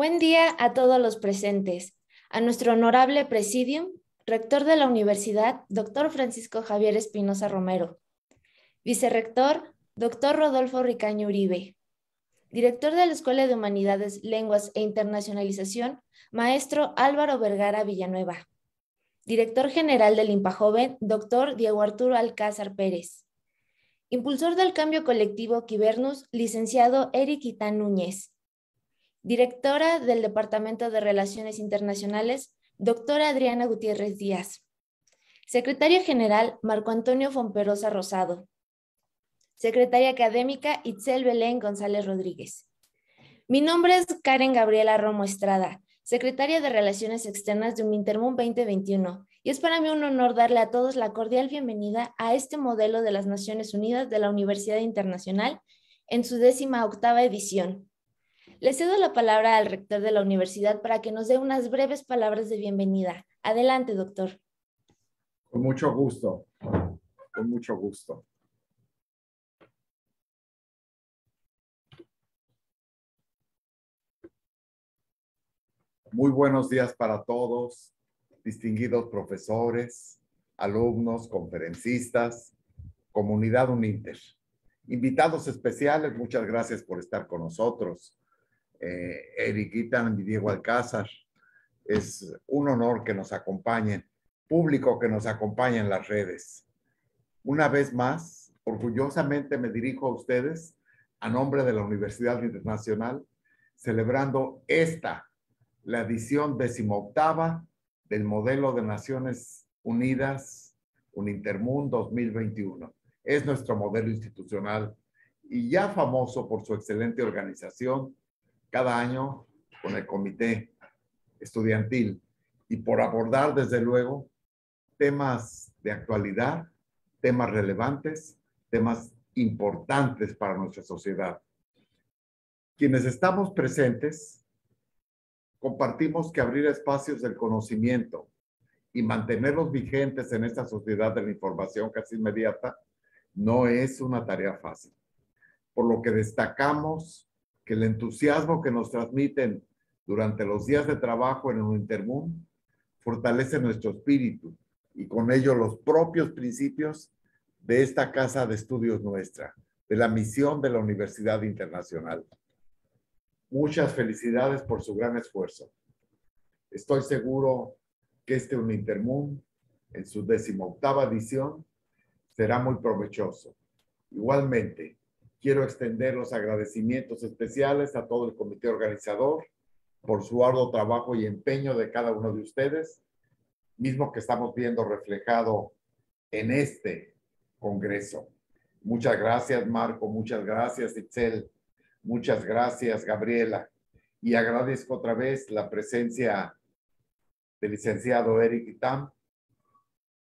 Buen día a todos los presentes, a nuestro honorable presidium, rector de la universidad, doctor Francisco Javier Espinosa Romero, vicerrector, doctor Rodolfo Ricaño Uribe, director de la Escuela de Humanidades, Lenguas e Internacionalización, maestro Álvaro Vergara Villanueva, director general del Joven, doctor Diego Arturo Alcázar Pérez, impulsor del cambio colectivo Quibernus, licenciado Eric Itán Núñez, directora del Departamento de Relaciones Internacionales, doctora Adriana Gutiérrez Díaz, secretario general Marco Antonio Fomperosa Rosado, secretaria académica Itzel Belén González Rodríguez. Mi nombre es Karen Gabriela Romo Estrada, secretaria de Relaciones Externas de UNINTERMUN 2021, y es para mí un honor darle a todos la cordial bienvenida a este modelo de las Naciones Unidas de la Universidad Internacional en su décima octava edición, le cedo la palabra al rector de la universidad para que nos dé unas breves palabras de bienvenida. Adelante, doctor. Con mucho gusto, con mucho gusto. Muy buenos días para todos, distinguidos profesores, alumnos, conferencistas, comunidad UNINTER. Invitados especiales, muchas gracias por estar con nosotros eh, Eric Diego Alcázar. Es un honor que nos acompañen, público que nos acompañe en las redes. Una vez más, orgullosamente me dirijo a ustedes a nombre de la Universidad Internacional, celebrando esta, la edición decimoctava del modelo de Naciones Unidas, Unintermun 2021. Es nuestro modelo institucional y ya famoso por su excelente organización, cada año con el comité estudiantil y por abordar, desde luego, temas de actualidad, temas relevantes, temas importantes para nuestra sociedad. Quienes estamos presentes, compartimos que abrir espacios del conocimiento y mantenerlos vigentes en esta sociedad de la información casi inmediata no es una tarea fácil. Por lo que destacamos que el entusiasmo que nos transmiten durante los días de trabajo en el Intermundo fortalece nuestro espíritu y con ello los propios principios de esta casa de estudios nuestra, de la misión de la Universidad Internacional. Muchas felicidades por su gran esfuerzo. Estoy seguro que este Unintermund, en su decimoctava edición, será muy provechoso. Igualmente, Quiero extender los agradecimientos especiales a todo el comité organizador por su arduo trabajo y empeño de cada uno de ustedes, mismo que estamos viendo reflejado en este Congreso. Muchas gracias, Marco. Muchas gracias, Itzel. Muchas gracias, Gabriela. Y agradezco otra vez la presencia del licenciado Eric Itam,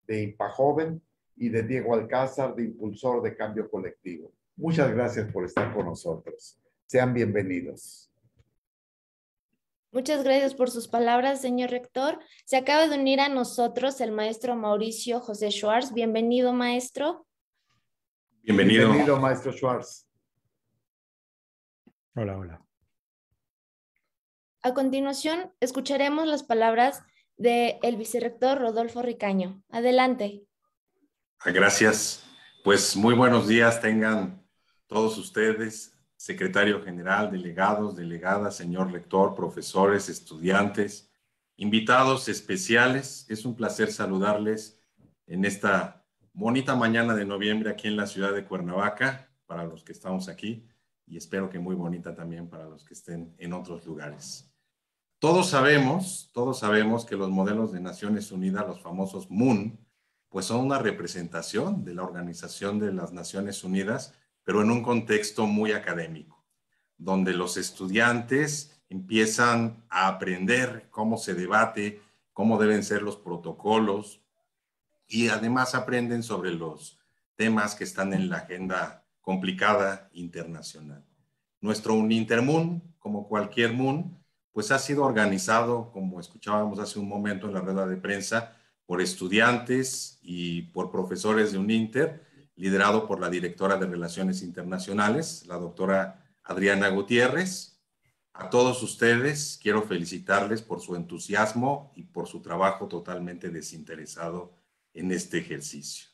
de Joven y de Diego Alcázar, de Impulsor de Cambio Colectivo. Muchas gracias por estar con nosotros. Sean bienvenidos. Muchas gracias por sus palabras, señor rector. Se acaba de unir a nosotros el maestro Mauricio José Schwartz. Bienvenido, maestro. Bienvenido. maestro Schwartz. Hola, hola. A continuación, escucharemos las palabras del vicerector vicerrector Rodolfo Ricaño. Adelante. Ah, gracias. Pues muy buenos días tengan todos ustedes, secretario general, delegados, delegadas, señor rector, profesores, estudiantes, invitados especiales. Es un placer saludarles en esta bonita mañana de noviembre aquí en la ciudad de Cuernavaca, para los que estamos aquí, y espero que muy bonita también para los que estén en otros lugares. Todos sabemos, todos sabemos que los modelos de Naciones Unidas, los famosos MUN, pues son una representación de la Organización de las Naciones Unidas pero en un contexto muy académico, donde los estudiantes empiezan a aprender cómo se debate, cómo deben ser los protocolos y además aprenden sobre los temas que están en la agenda complicada internacional. Nuestro moon como cualquier Moon, pues ha sido organizado, como escuchábamos hace un momento en la rueda de prensa, por estudiantes y por profesores de un Inter liderado por la directora de Relaciones Internacionales, la doctora Adriana Gutiérrez. A todos ustedes quiero felicitarles por su entusiasmo y por su trabajo totalmente desinteresado en este ejercicio.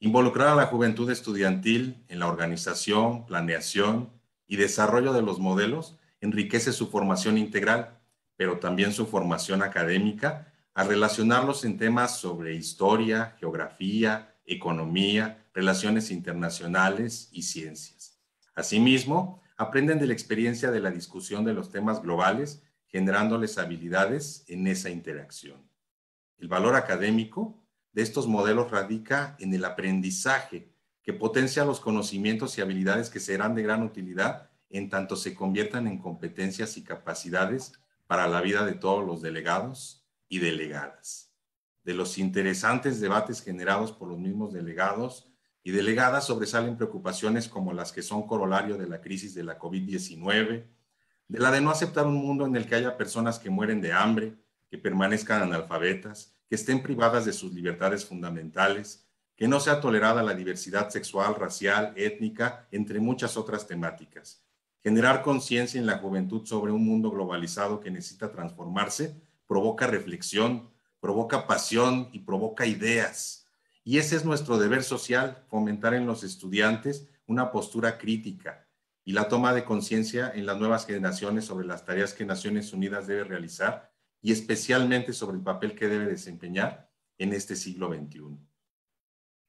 Involucrar a la juventud estudiantil en la organización, planeación y desarrollo de los modelos enriquece su formación integral, pero también su formación académica al relacionarlos en temas sobre historia, geografía, economía, relaciones internacionales y ciencias. Asimismo, aprenden de la experiencia de la discusión de los temas globales, generándoles habilidades en esa interacción. El valor académico de estos modelos radica en el aprendizaje que potencia los conocimientos y habilidades que serán de gran utilidad en tanto se conviertan en competencias y capacidades para la vida de todos los delegados y delegadas. De los interesantes debates generados por los mismos delegados y delegadas sobresalen preocupaciones como las que son corolario de la crisis de la COVID-19, de la de no aceptar un mundo en el que haya personas que mueren de hambre, que permanezcan analfabetas, que estén privadas de sus libertades fundamentales, que no sea tolerada la diversidad sexual, racial, étnica, entre muchas otras temáticas. Generar conciencia en la juventud sobre un mundo globalizado que necesita transformarse provoca reflexión, provoca pasión y provoca ideas. Y ese es nuestro deber social, fomentar en los estudiantes una postura crítica y la toma de conciencia en las nuevas generaciones sobre las tareas que Naciones Unidas debe realizar y especialmente sobre el papel que debe desempeñar en este siglo XXI.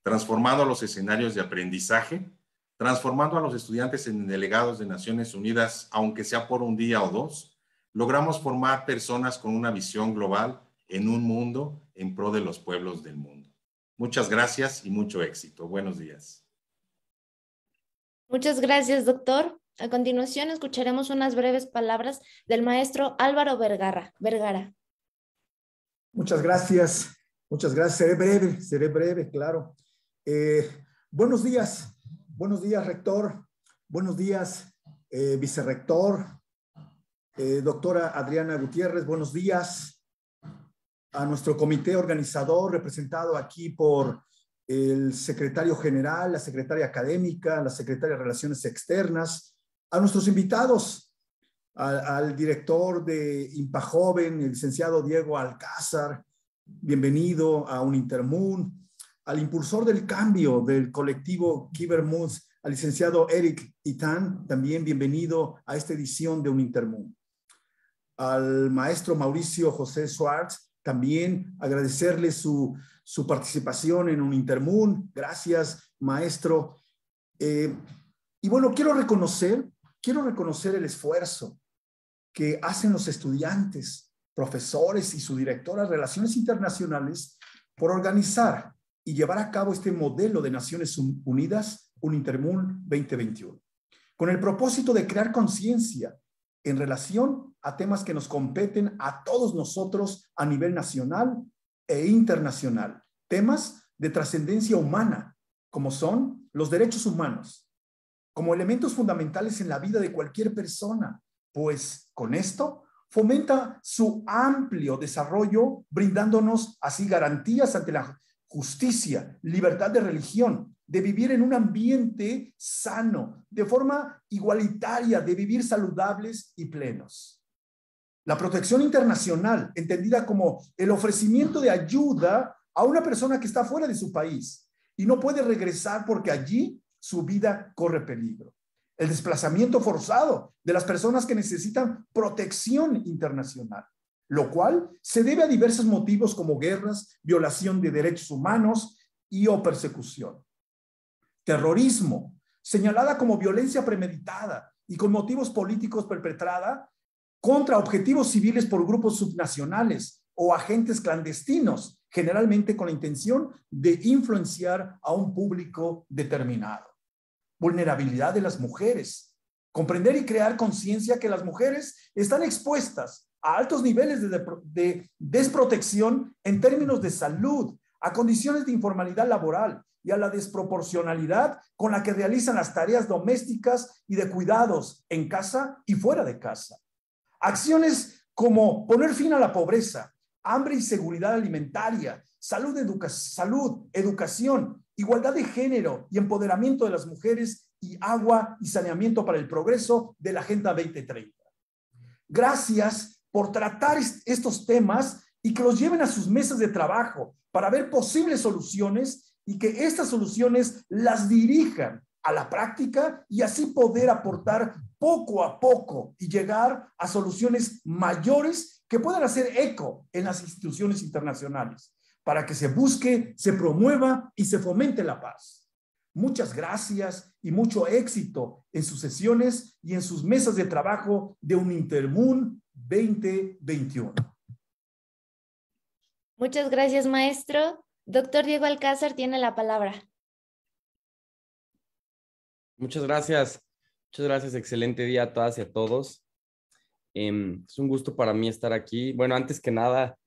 Transformando los escenarios de aprendizaje, transformando a los estudiantes en delegados de Naciones Unidas, aunque sea por un día o dos, logramos formar personas con una visión global en un mundo en pro de los pueblos del mundo. Muchas gracias y mucho éxito. Buenos días. Muchas gracias, doctor. A continuación escucharemos unas breves palabras del maestro Álvaro Vergara. Vergara. Muchas gracias, muchas gracias. Seré breve, seré breve, claro. Eh, buenos días, buenos días, rector. Buenos días, eh, vicerrector. Eh, doctora Adriana Gutiérrez, buenos días a nuestro comité organizador representado aquí por el secretario general, la secretaria académica, la secretaria de Relaciones Externas, a nuestros invitados, al director de IMPA Joven, el licenciado Diego Alcázar, bienvenido a un Intermoon, al impulsor del cambio del colectivo Moons, al licenciado Eric Itan también bienvenido a esta edición de un Intermoon, al maestro Mauricio José Suárez, también agradecerle su, su participación en un Intermoon. Gracias, maestro. Eh, y bueno, quiero reconocer, quiero reconocer el esfuerzo que hacen los estudiantes, profesores y su directora de Relaciones Internacionales por organizar y llevar a cabo este modelo de Naciones Unidas, un Intermoon 2021, con el propósito de crear conciencia en relación a temas que nos competen a todos nosotros a nivel nacional e internacional. Temas de trascendencia humana, como son los derechos humanos, como elementos fundamentales en la vida de cualquier persona, pues con esto fomenta su amplio desarrollo, brindándonos así garantías ante la justicia, libertad de religión, de vivir en un ambiente sano, de forma igualitaria, de vivir saludables y plenos. La protección internacional, entendida como el ofrecimiento de ayuda a una persona que está fuera de su país y no puede regresar porque allí su vida corre peligro. El desplazamiento forzado de las personas que necesitan protección internacional, lo cual se debe a diversos motivos como guerras, violación de derechos humanos y o persecución terrorismo, señalada como violencia premeditada y con motivos políticos perpetrada contra objetivos civiles por grupos subnacionales o agentes clandestinos, generalmente con la intención de influenciar a un público determinado. Vulnerabilidad de las mujeres. Comprender y crear conciencia que las mujeres están expuestas a altos niveles de, desprotección en términos de salud, a condiciones de informalidad laboral, y a la desproporcionalidad con la que realizan las tareas domésticas y de cuidados en casa y fuera de casa. Acciones como poner fin a la pobreza, hambre y seguridad alimentaria, salud, educación, igualdad de género y empoderamiento de las mujeres y agua y saneamiento para el progreso de la Agenda 2030. Gracias por tratar estos temas y que los lleven a sus mesas de trabajo para ver posibles soluciones y que estas soluciones las dirijan a la práctica y así poder aportar poco a poco y llegar a soluciones mayores que puedan hacer eco en las instituciones internacionales para que se busque, se promueva y se fomente la paz. Muchas gracias y mucho éxito en sus sesiones y en sus mesas de trabajo de un Intermoon 2021. Muchas gracias, maestro. Doctor Diego Alcázar tiene la palabra. Muchas gracias. Muchas gracias. Excelente día a todas y a todos. Em, es un gusto para mí estar aquí. Bueno, antes que nada,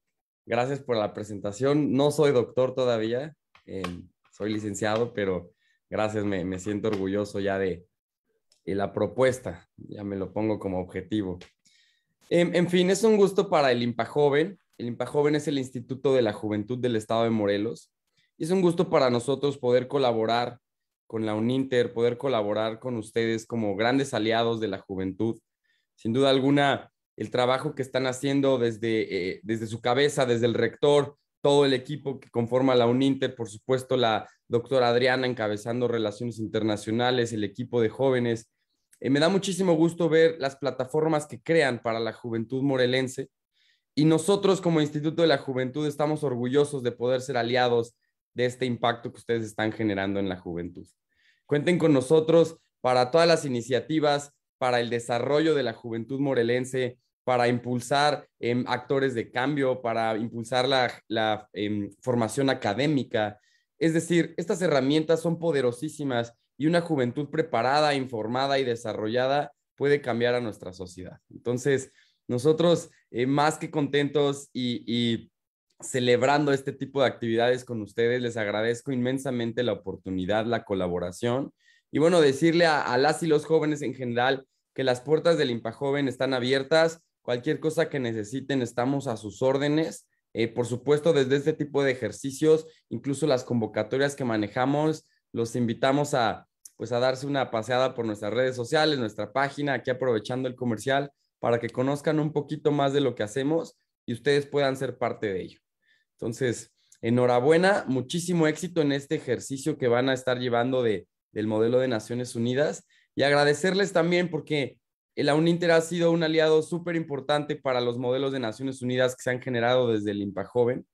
gracias por la presentación. No soy doctor todavía, em, soy licenciado, pero gracias, me, siento orgulloso ya de, la propuesta, ya me lo pongo como objetivo. Em, en fin, es un gusto para el IMPA Joven el IMPAJoven es el Instituto de la Juventud del Estado de Morelos y es un gusto para nosotros poder colaborar con la UNINTER, poder colaborar con ustedes como grandes aliados de la juventud. Sin duda alguna, el trabajo que están haciendo desde, eh, desde su cabeza, desde el rector, todo el equipo que conforma la UNINTER, por supuesto la doctora Adriana encabezando relaciones internacionales, el equipo de jóvenes. Eh, me da muchísimo gusto ver las plataformas que crean para la juventud morelense y nosotros como Instituto de la Juventud estamos orgullosos de poder ser aliados de este impacto que ustedes están generando en la juventud. Cuenten con nosotros para todas las iniciativas, para el desarrollo de la juventud morelense, para impulsar em, actores de cambio, para impulsar la, em, formación académica. Es decir, estas herramientas son poderosísimas y una juventud preparada, informada y desarrollada puede cambiar a nuestra sociedad. Entonces, nosotros eh, más que contentos y, celebrando este tipo de actividades con ustedes, les agradezco inmensamente la oportunidad, la colaboración y bueno, decirle a, las y los jóvenes en general que las puertas del Joven están abiertas. Cualquier cosa que necesiten, estamos a sus órdenes. Eh, por supuesto, desde este tipo de ejercicios, incluso las convocatorias que manejamos, los invitamos a, pues, a darse una paseada por nuestras redes sociales, nuestra página, aquí aprovechando el comercial, para que conozcan un poquito más de lo que hacemos y ustedes puedan ser parte de ello. Entonces, enhorabuena, muchísimo éxito en este ejercicio que van a estar llevando de, del modelo de Naciones Unidas y agradecerles también porque la UNINTER ha sido un aliado súper importante para los modelos de Naciones Unidas que se han generado desde el IMPA Joven.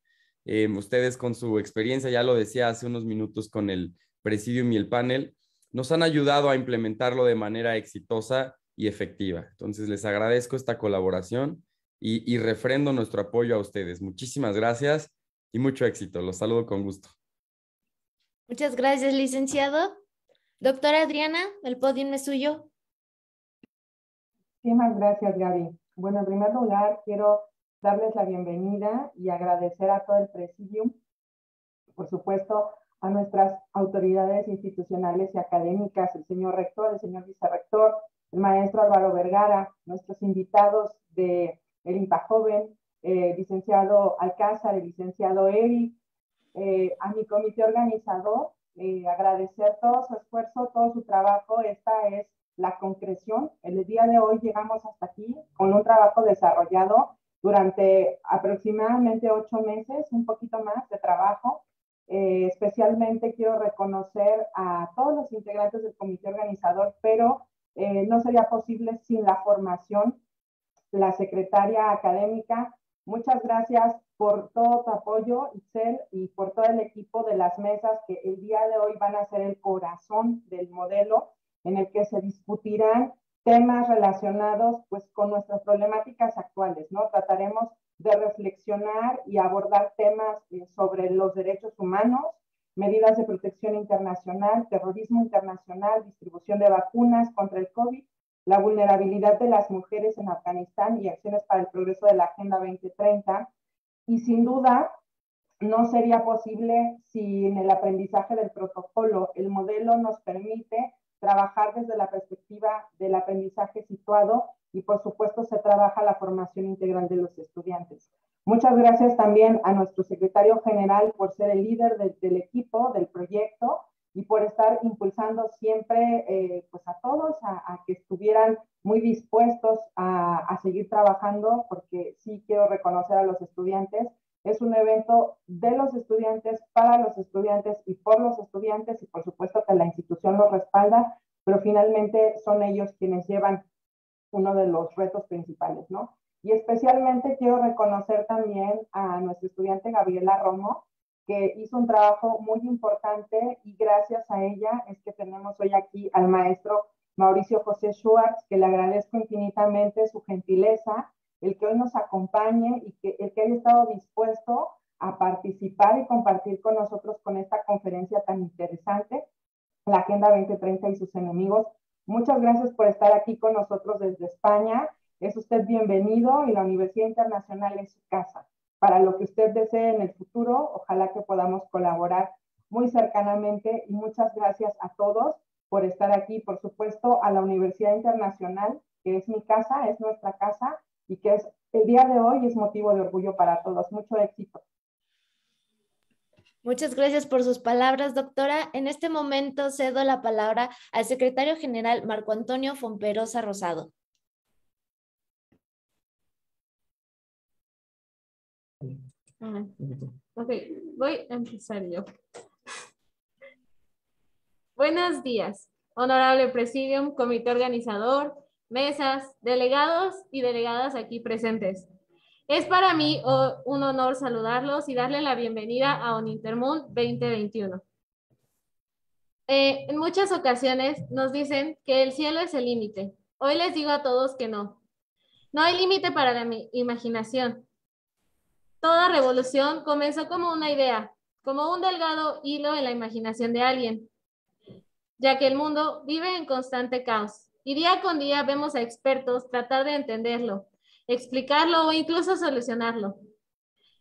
Eh, ustedes con su experiencia, ya lo decía hace unos minutos con el presidium y el panel, nos han ayudado a implementarlo de manera exitosa y efectiva. Entonces, les agradezco esta colaboración y, refrendo nuestro apoyo a ustedes. Muchísimas gracias y mucho éxito. Los saludo con gusto. Muchas gracias, licenciado. Doctora Adriana, el podio es suyo. Muchísimas gracias, Gaby. Bueno, en primer lugar, quiero darles la bienvenida y agradecer a todo el presidium, por supuesto, a nuestras autoridades institucionales y académicas, el señor rector, el señor vicerrector, maestro Álvaro Vergara, nuestros invitados de El IMPA Joven, eh, licenciado Alcázar, el licenciado Eric, eh, a mi comité organizador, eh, agradecer todo su esfuerzo, todo su trabajo. Esta es la concreción. El día de hoy llegamos hasta aquí con un trabajo desarrollado durante aproximadamente ocho meses, un poquito más de trabajo. especialmente quiero reconocer a todos los integrantes del comité organizador, pero eh, no sería posible sin la formación. La secretaria académica, muchas gracias por todo tu apoyo, Itzel, y por todo el equipo de las mesas que el día de hoy van a ser el corazón del modelo en el que se discutirán temas relacionados pues con nuestras problemáticas actuales, ¿no? Trataremos de reflexionar y abordar temas eh, sobre los derechos humanos, medidas de protección internacional, terrorismo internacional, distribución de vacunas contra el COVID, la vulnerabilidad de las mujeres en Afganistán y acciones para el progreso de la Agenda 2030. Y sin duda, no sería posible sin el aprendizaje del protocolo. El modelo nos permite trabajar desde la perspectiva del aprendizaje situado y, por supuesto, se trabaja la formación integral de los estudiantes. Muchas gracias también a nuestro secretario general por ser el líder del equipo, del proyecto y por estar impulsando siempre eh, pues a todos a, que estuvieran muy dispuestos a, a seguir trabajando, porque sí quiero reconocer a los estudiantes. Es un evento de los estudiantes, para los estudiantes y por los estudiantes, y por supuesto que la institución los respalda, pero finalmente son ellos quienes llevan uno de los retos principales, ¿no? Y especialmente quiero reconocer también a nuestra estudiante Gabriela Romo, que hizo un trabajo muy importante y gracias a ella es que tenemos hoy aquí al maestro Mauricio José Schwartz, que le agradezco infinitamente su gentileza, el que hoy nos acompañe y que, el que haya estado dispuesto a participar y compartir con nosotros con esta conferencia tan interesante, la Agenda 2030 y sus enemigos. Muchas gracias por estar aquí con nosotros desde España es usted bienvenido y la Universidad Internacional es su casa. Para lo que usted desee en el futuro, ojalá que podamos colaborar muy cercanamente y muchas gracias a todos por estar aquí, por supuesto, a la Universidad Internacional, que es mi casa, es nuestra casa y que es el día de hoy es motivo de orgullo para todos. Mucho éxito. Muchas gracias por sus palabras, doctora. En este momento cedo la palabra al secretario general Marco Antonio Fomperosa Rosado. Ok, voy a empezar yo. Buenos días, honorable presidium, comité organizador, mesas, delegados y delegadas aquí presentes. Es para mí un honor saludarlos y darle la bienvenida a Onintermoon 2021. Eh, en muchas ocasiones nos dicen que el cielo es el límite. Hoy les digo a todos que no. No hay límite para la imaginación, Toda revolución comenzó como una idea, como un delgado hilo en la imaginación de alguien, ya que el mundo vive en constante caos y día con día vemos a expertos tratar de entenderlo, explicarlo o incluso solucionarlo.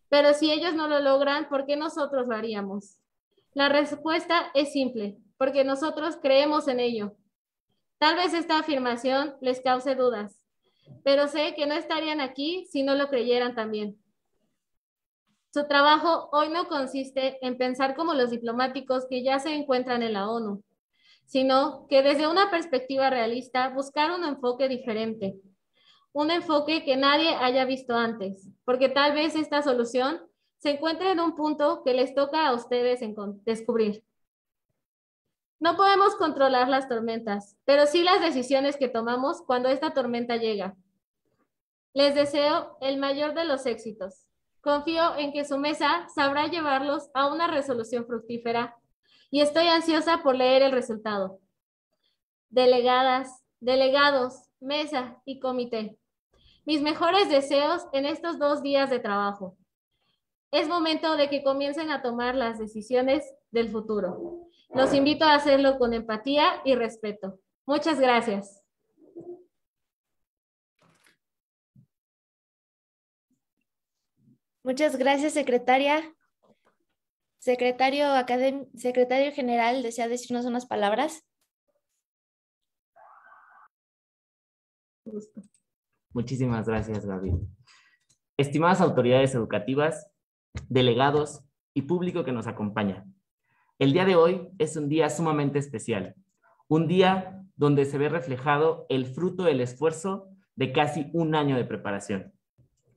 Pero si ellos no lo logran, ¿por qué nosotros lo haríamos? La respuesta es simple, porque nosotros creemos en ello. Tal vez esta afirmación les cause dudas, pero sé que no estarían aquí si no lo creyeran también. Su trabajo hoy no consiste en pensar como los diplomáticos que ya se encuentran en la ONU, sino que desde una perspectiva realista buscar un enfoque diferente, un enfoque que nadie haya visto antes, porque tal vez esta solución se encuentre en un punto que les toca a ustedes descubrir. No podemos controlar las tormentas, pero sí las decisiones que tomamos cuando esta tormenta llega. Les deseo el mayor de los éxitos. Confío en que su mesa sabrá llevarlos a una resolución fructífera y estoy ansiosa por leer el resultado. Delegadas, delegados, mesa y comité, mis mejores deseos en estos dos días de trabajo. Es momento de que comiencen a tomar las decisiones del futuro. Los invito a hacerlo con empatía y respeto. Muchas gracias. Muchas gracias, secretaria. Secretario, secretario general, ¿desea decirnos unas palabras? Muchísimas gracias, Gaby. Estimadas autoridades educativas, delegados y público que nos acompaña, el día de hoy es un día sumamente especial, un día donde se ve reflejado el fruto del esfuerzo de casi un año de preparación.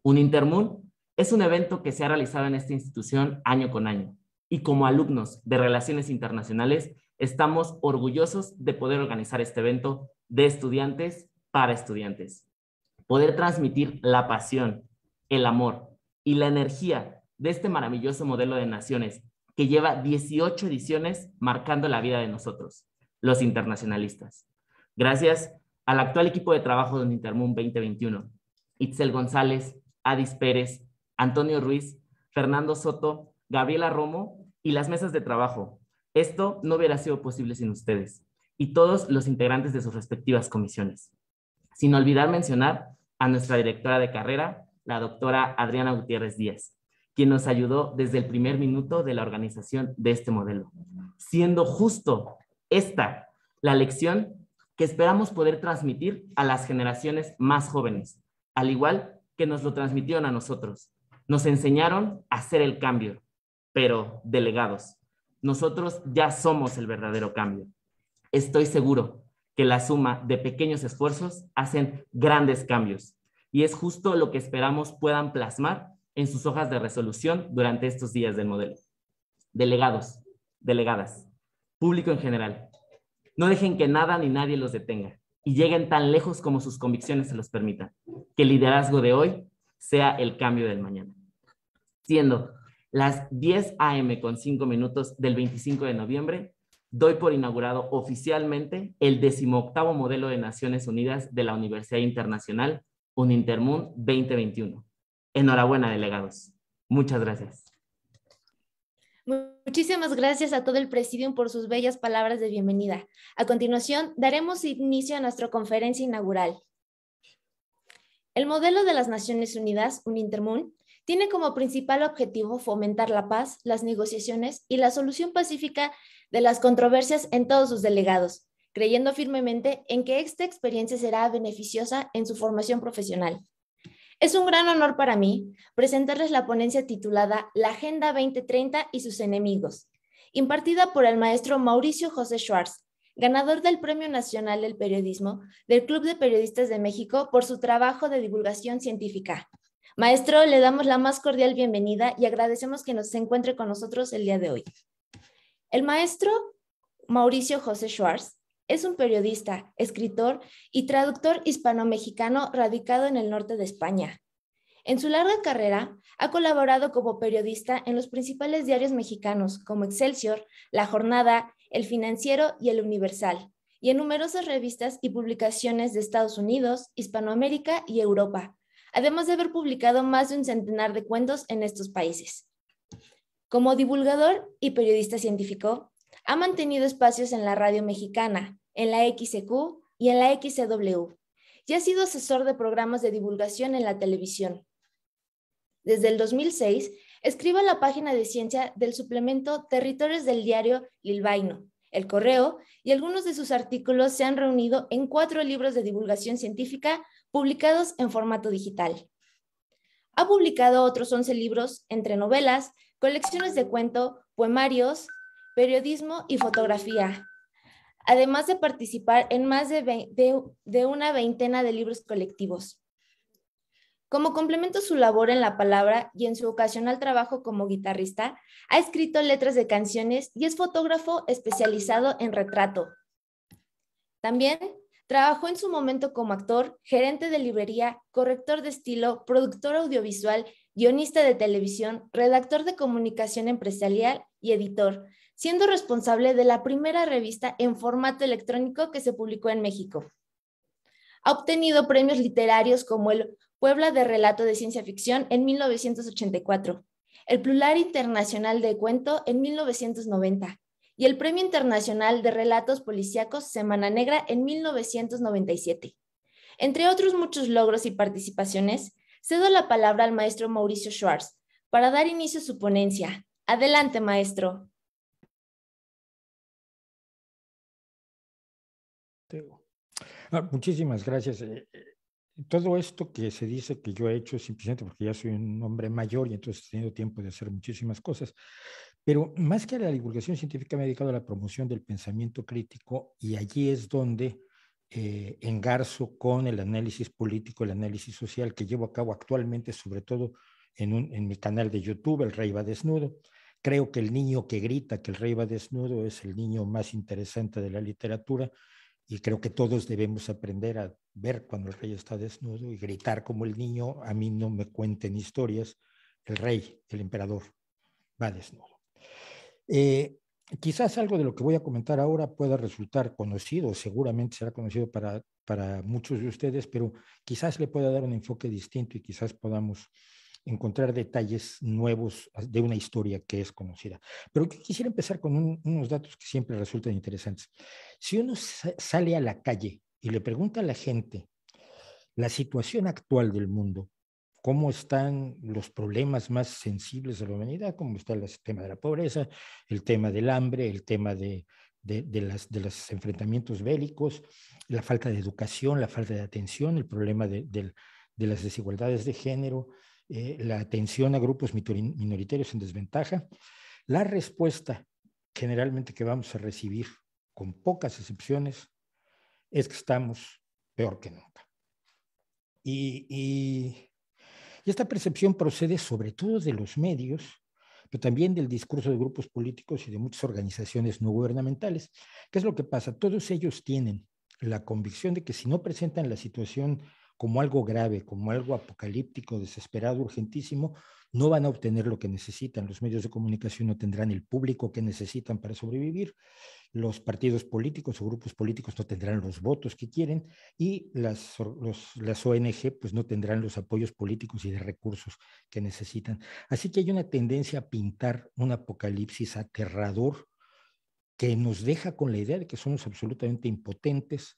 Un Intermoon es un evento que se ha realizado en esta institución año con año y como alumnos de Relaciones Internacionales estamos orgullosos de poder organizar este evento de estudiantes para estudiantes. Poder transmitir la pasión, el amor y la energía de este maravilloso modelo de naciones que lleva 18 ediciones marcando la vida de nosotros, los internacionalistas. Gracias al actual equipo de trabajo de Intermoon 2021, Itzel González, Adis Pérez, Antonio Ruiz, Fernando Soto, Gabriela Romo y las mesas de trabajo. Esto no hubiera sido posible sin ustedes y todos los integrantes de sus respectivas comisiones. Sin olvidar mencionar a nuestra directora de carrera, la doctora Adriana Gutiérrez Díaz, quien nos ayudó desde el primer minuto de la organización de este modelo, siendo justo esta la lección que esperamos poder transmitir a las generaciones más jóvenes, al igual que nos lo transmitieron a nosotros, nos enseñaron a hacer el cambio, pero delegados. Nosotros ya somos el verdadero cambio. Estoy seguro que la suma de pequeños esfuerzos hacen grandes cambios y es justo lo que esperamos puedan plasmar en sus hojas de resolución durante estos días del modelo. Delegados, delegadas, público en general, no dejen que nada ni nadie los detenga y lleguen tan lejos como sus convicciones se los permitan. Que el liderazgo de hoy sea el cambio del mañana siendo las 10 a.m. con 5 minutos del 25 de noviembre, doy por inaugurado oficialmente el decimoctavo modelo de Naciones Unidas de la Universidad Internacional, Unintermoon 2021. Enhorabuena, delegados. Muchas gracias. Muchísimas gracias a todo el presidium por sus bellas palabras de bienvenida. A continuación, daremos inicio a nuestra conferencia inaugural. El modelo de las Naciones Unidas, Unintermoon tiene como principal objetivo fomentar la paz, las negociaciones y la solución pacífica de las controversias en todos sus delegados, creyendo firmemente en que esta experiencia será beneficiosa en su formación profesional. Es un gran honor para mí presentarles la ponencia titulada La Agenda 2030 y sus enemigos, impartida por el maestro Mauricio José Schwartz, ganador del Premio Nacional del Periodismo del Club de Periodistas de México por su trabajo de divulgación científica. Maestro, le damos la más cordial bienvenida y agradecemos que nos encuentre con nosotros el día de hoy. El maestro Mauricio José Schwartz es un periodista, escritor y traductor hispano-mexicano radicado en el norte de España. En su larga carrera, ha colaborado como periodista en los principales diarios mexicanos como Excelsior, La Jornada, El Financiero y El Universal, y en numerosas revistas y publicaciones de Estados Unidos, Hispanoamérica y Europa, además de haber publicado más de un centenar de cuentos en estos países. Como divulgador y periodista científico, ha mantenido espacios en la radio mexicana, en la XQ e y en la XCW, e y ha sido asesor de programas de divulgación en la televisión. Desde el 2006, escribe la página de ciencia del suplemento Territorios del diario Lilbaino, El Correo, y algunos de sus artículos se han reunido en cuatro libros de divulgación científica publicados en formato digital. Ha publicado otros 11 libros entre novelas, colecciones de cuento, poemarios, periodismo y fotografía, además de participar en más de, de una veintena de libros colectivos. Como complemento a su labor en la palabra y en su ocasional trabajo como guitarrista, ha escrito letras de canciones y es fotógrafo especializado en retrato. También Trabajó en su momento como actor, gerente de librería, corrector de estilo, productor audiovisual, guionista de televisión, redactor de comunicación empresarial y editor, siendo responsable de la primera revista en formato electrónico que se publicó en México. Ha obtenido premios literarios como el Puebla de Relato de Ciencia Ficción en 1984, el Plural Internacional de Cuento en 1990, y el Premio Internacional de Relatos Policiacos Semana Negra en 1997. Entre otros muchos logros y participaciones, cedo la palabra al maestro Mauricio Schwartz para dar inicio a su ponencia. Adelante, maestro. Ah, muchísimas gracias. Eh, eh, todo esto que se dice que yo he hecho es simplemente porque ya soy un hombre mayor y entonces he tenido tiempo de hacer muchísimas cosas. Pero más que a la divulgación científica me he dedicado a la promoción del pensamiento crítico y allí es donde eh, engarzo con el análisis político, el análisis social que llevo a cabo actualmente, sobre todo en mi canal de YouTube, El Rey va desnudo. Creo que el niño que grita que el rey va desnudo es el niño más interesante de la literatura y creo que todos debemos aprender a ver cuando el rey está desnudo y gritar como el niño, a mí no me cuenten historias, el rey, el emperador, va desnudo. Eh, quizás algo de lo que voy a comentar ahora pueda resultar conocido, seguramente será conocido para, para muchos de ustedes, pero quizás le pueda dar un enfoque distinto y quizás podamos encontrar detalles nuevos de una historia que es conocida. Pero quisiera empezar con unos datos que siempre resultan interesantes. Si uno sale a la calle y le pregunta a la gente la situación actual del mundo, cómo están los problemas más sensibles de la humanidad, como está el tema de la pobreza, el tema del hambre, el tema de, de, las, de los enfrentamientos bélicos, la falta de educación, la falta de atención, el problema de, de las desigualdades de género, eh, la atención a grupos minoritarios en desventaja. La respuesta generalmente que vamos a recibir, con pocas excepciones, es que estamos peor que nunca. Y, y y esta percepción procede sobre todo de los medios, pero también del discurso de grupos políticos y de muchas organizaciones no gubernamentales. ¿Qué es lo que pasa? Todos ellos tienen la convicción de que si no presentan la situación como algo grave, como algo apocalíptico, desesperado, urgentísimo, no van a obtener lo que necesitan. Los medios de comunicación no tendrán el público que necesitan para sobrevivir. Los partidos políticos o grupos políticos no tendrán los votos que quieren y las, las ONG pues no tendrán los apoyos políticos y de recursos que necesitan. Así que hay una tendencia a pintar un apocalipsis aterrador que nos deja con la idea de que somos absolutamente impotentes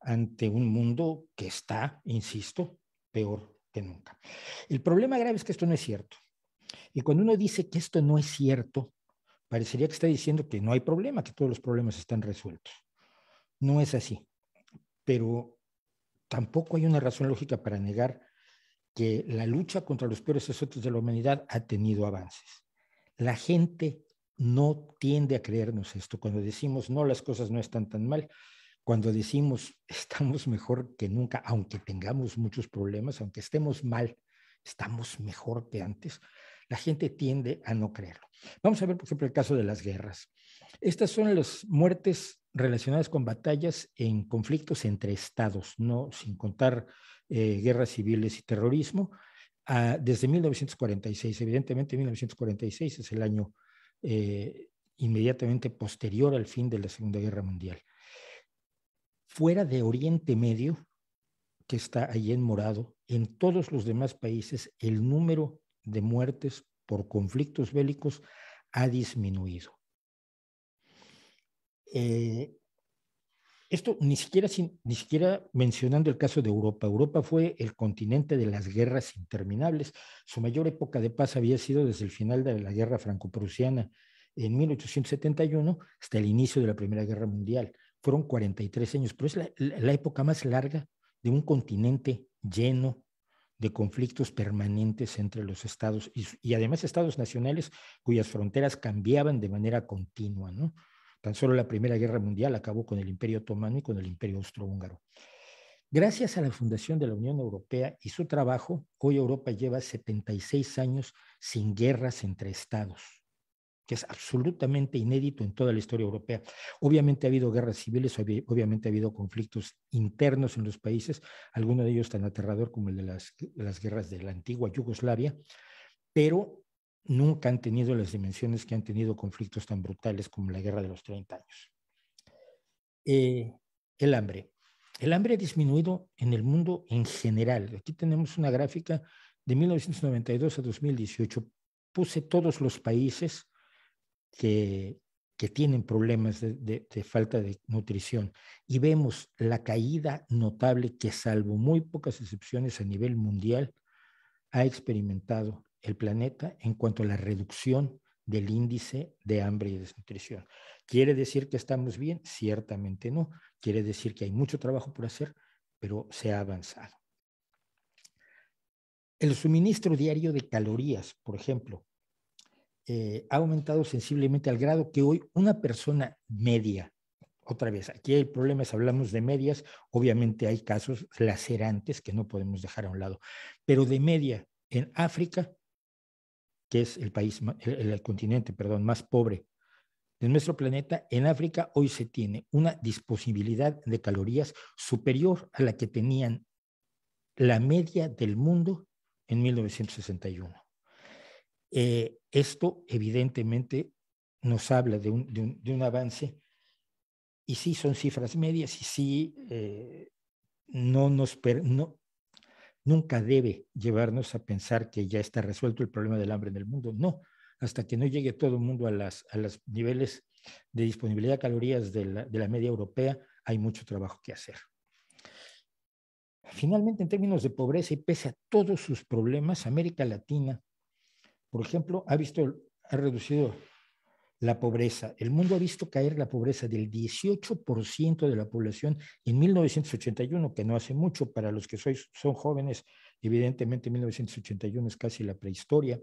ante un mundo que está, insisto, peor nunca. El problema grave es que esto no es cierto. Y cuando uno dice que esto no es cierto, parecería que está diciendo que no hay problema, que todos los problemas están resueltos. No es así. Pero tampoco hay una razón lógica para negar que la lucha contra los peores asuntos de la humanidad ha tenido avances. La gente no tiende a creernos esto. Cuando decimos, no, las cosas no están tan mal, cuando decimos estamos mejor que nunca, aunque tengamos muchos problemas, aunque estemos mal, estamos mejor que antes, la gente tiende a no creerlo. Vamos a ver, por ejemplo, el caso de las guerras. Estas son las muertes relacionadas con batallas en conflictos entre estados, no sin contar eh, guerras civiles y terrorismo, ah, desde 1946. Evidentemente, 1946 es el año eh, inmediatamente posterior al fin de la Segunda Guerra Mundial fuera de Oriente Medio, que está allí en morado, en todos los demás países el número de muertes por conflictos bélicos ha disminuido. Eh, esto ni siquiera, ni siquiera mencionando el caso de Europa. Europa fue el continente de las guerras interminables. Su mayor época de paz había sido desde el final de la guerra franco-prusiana en 1871 hasta el inicio de la Primera Guerra Mundial fueron 43 años, pero es la, época más larga de un continente lleno de conflictos permanentes entre los estados y, además estados nacionales cuyas fronteras cambiaban de manera continua. ¿no? Tan solo la Primera Guerra Mundial acabó con el Imperio Otomano y con el Imperio Austrohúngaro. Gracias a la fundación de la Unión Europea y su trabajo, hoy Europa lleva 76 años sin guerras entre estados que es absolutamente inédito en toda la historia europea. Obviamente ha habido guerras civiles, obviamente ha habido conflictos internos en los países, algunos de ellos tan aterrador como el de las, guerras de la antigua Yugoslavia, pero nunca han tenido las dimensiones que han tenido conflictos tan brutales como la guerra de los 30 años. Eh, el hambre. El hambre ha disminuido en el mundo en general. Aquí tenemos una gráfica de 1992 a 2018. Puse todos los países que, tienen problemas de, de, falta de nutrición y vemos la caída notable que salvo muy pocas excepciones a nivel mundial ha experimentado el planeta en cuanto a la reducción del índice de hambre y desnutrición. ¿Quiere decir que estamos bien? Ciertamente no. Quiere decir que hay mucho trabajo por hacer, pero se ha avanzado. El suministro diario de calorías, por ejemplo, eh, ha aumentado sensiblemente al grado que hoy una persona media, otra vez, aquí el problema es, hablamos de medias, obviamente hay casos lacerantes que no podemos dejar a un lado, pero de media en África, que es el país, el, continente, perdón, más pobre de nuestro planeta, en África hoy se tiene una disponibilidad de calorías superior a la que tenían la media del mundo en 1961. Eh, esto evidentemente nos habla de un, de, un, avance y sí son cifras medias y sí eh, no nos... No, nunca debe llevarnos a pensar que ya está resuelto el problema del hambre en el mundo. No, hasta que no llegue todo el mundo a los a las niveles de disponibilidad de calorías de la, de la media europea, hay mucho trabajo que hacer. Finalmente, en términos de pobreza y pese a todos sus problemas, América Latina por ejemplo, ha visto, ha reducido la pobreza. El mundo ha visto caer la pobreza del 18% de la población en 1981, que no hace mucho para los que sois, son jóvenes. Evidentemente, 1981 es casi la prehistoria,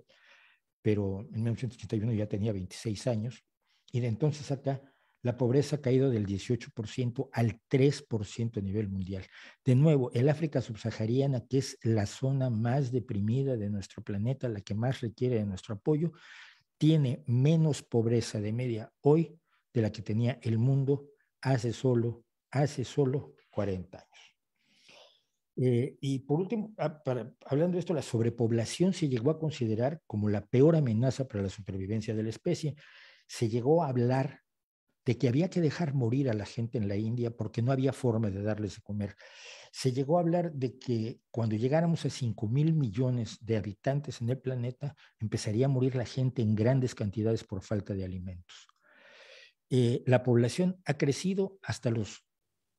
pero en 1981 ya tenía 26 años. Y de entonces acá la pobreza ha caído del 18% al 3% a nivel mundial. De nuevo, el África subsahariana, que es la zona más deprimida de nuestro planeta, la que más requiere de nuestro apoyo, tiene menos pobreza de media hoy de la que tenía el mundo hace solo, hace solo 40 años. Eh, y por último, ah, hablando de esto, la sobrepoblación se llegó a considerar como la peor amenaza para la supervivencia de la especie. Se llegó a hablar de que había que dejar morir a la gente en la India porque no había forma de darles de comer. Se llegó a hablar de que cuando llegáramos a 5 mil millones de habitantes en el planeta, empezaría a morir la gente en grandes cantidades por falta de alimentos. Eh, la población ha crecido hasta los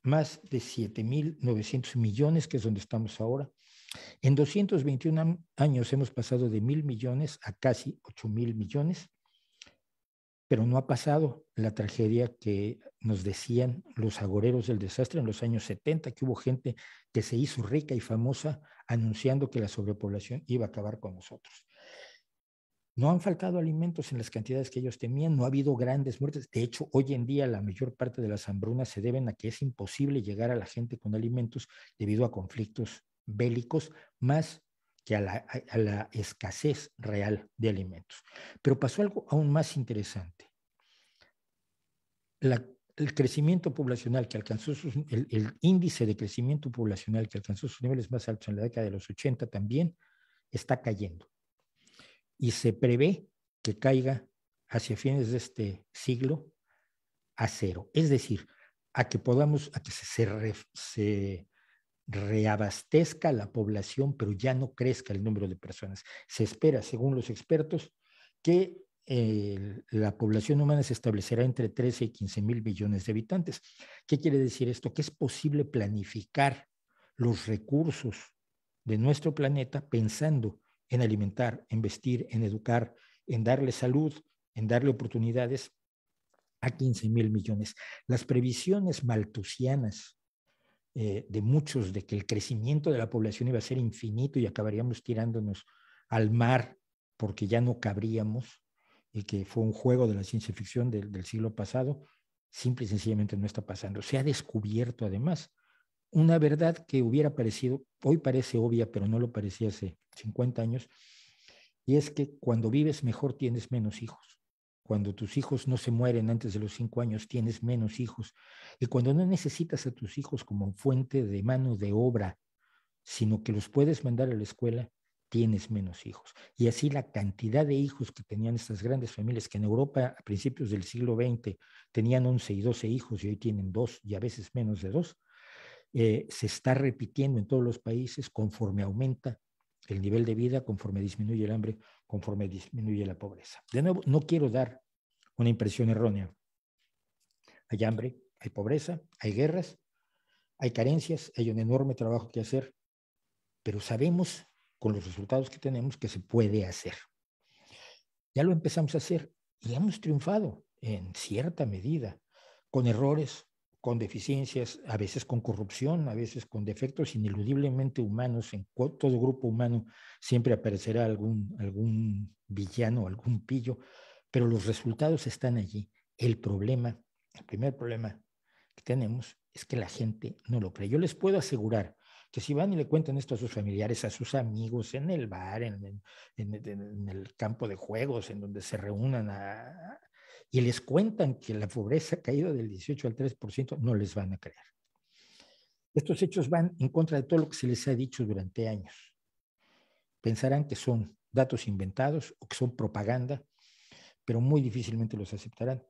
más de mil 900 millones, que es donde estamos ahora. En 221 años hemos pasado de mil millones a casi 8 mil millones pero no ha pasado la tragedia que nos decían los agoreros del desastre en los años 70, que hubo gente que se hizo rica y famosa anunciando que la sobrepoblación iba a acabar con nosotros. No han faltado alimentos en las cantidades que ellos temían, no ha habido grandes muertes. De hecho, hoy en día la mayor parte de las hambrunas se deben a que es imposible llegar a la gente con alimentos debido a conflictos bélicos, más que a la, a la escasez real de alimentos. Pero pasó algo aún más interesante. La, el crecimiento poblacional que alcanzó el, el, índice de crecimiento poblacional que alcanzó sus niveles más altos en la década de los 80 también está cayendo. Y se prevé que caiga hacia fines de este siglo a cero. Es decir, a que podamos, a que se, se reabastezca la población, pero ya no crezca el número de personas. Se espera, según los expertos, que eh, la población humana se establecerá entre 13 y 15 mil millones de habitantes. ¿Qué quiere decir esto? Que es posible planificar los recursos de nuestro planeta pensando en alimentar, en vestir, en educar, en darle salud, en darle oportunidades a 15 mil millones. Las previsiones maltusianas eh, de muchos, de que el crecimiento de la población iba a ser infinito y acabaríamos tirándonos al mar porque ya no cabríamos, y que fue un juego de la ciencia ficción del, del siglo pasado, simple y sencillamente no está pasando. Se ha descubierto además una verdad que hubiera parecido, hoy parece obvia, pero no lo parecía hace 50 años, y es que cuando vives mejor tienes menos hijos. Cuando tus hijos no se mueren antes de los cinco años, tienes menos hijos. Y cuando no necesitas a tus hijos como fuente de mano de obra, sino que los puedes mandar a la escuela, tienes menos hijos. Y así la cantidad de hijos que tenían estas grandes familias, que en Europa a principios del siglo XX tenían 11 y 12 hijos y hoy tienen dos y a veces menos de dos, eh, se está repitiendo en todos los países conforme aumenta el nivel de vida conforme disminuye el hambre, conforme disminuye la pobreza. De nuevo, no quiero dar una impresión errónea. Hay hambre, hay pobreza, hay guerras, hay carencias, hay un enorme trabajo que hacer, pero sabemos con los resultados que tenemos que se puede hacer. Ya lo empezamos a hacer y hemos triunfado en cierta medida, con errores, con deficiencias, a veces con corrupción, a veces con defectos ineludiblemente humanos. En todo grupo humano siempre aparecerá algún, algún villano, algún pillo, pero los resultados están allí. El problema, el primer problema que tenemos es que la gente no lo cree. Yo les puedo asegurar que si van y le cuentan esto a sus familiares, a sus amigos, en el bar, en, en el campo de juegos, en donde se reúnan a, y les cuentan que la pobreza ha caído del 18 al 3%, no les van a creer. Estos hechos van en contra de todo lo que se les ha dicho durante años. Pensarán que son datos inventados o que son propaganda, pero muy difícilmente los aceptarán.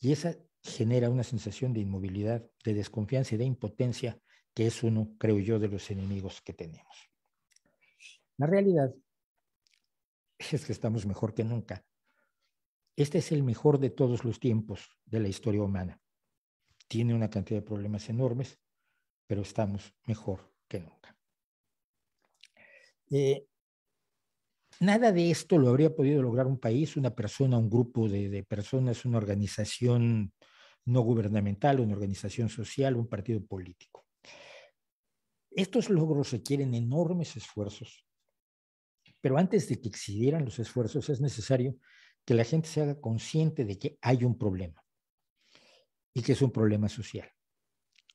Y esa genera una sensación de inmovilidad, de desconfianza y de impotencia, que es uno, creo yo, de los enemigos que tenemos. La realidad es que estamos mejor que nunca este es el mejor de todos los tiempos de la historia humana. Tiene una cantidad de problemas enormes, pero estamos mejor que nunca. Eh, nada de esto lo habría podido lograr un país, una persona, un grupo de, personas, una organización no gubernamental, una organización social, un partido político. Estos logros requieren enormes esfuerzos, pero antes de que excedieran los esfuerzos es necesario que la gente se haga consciente de que hay un problema y que es un problema social.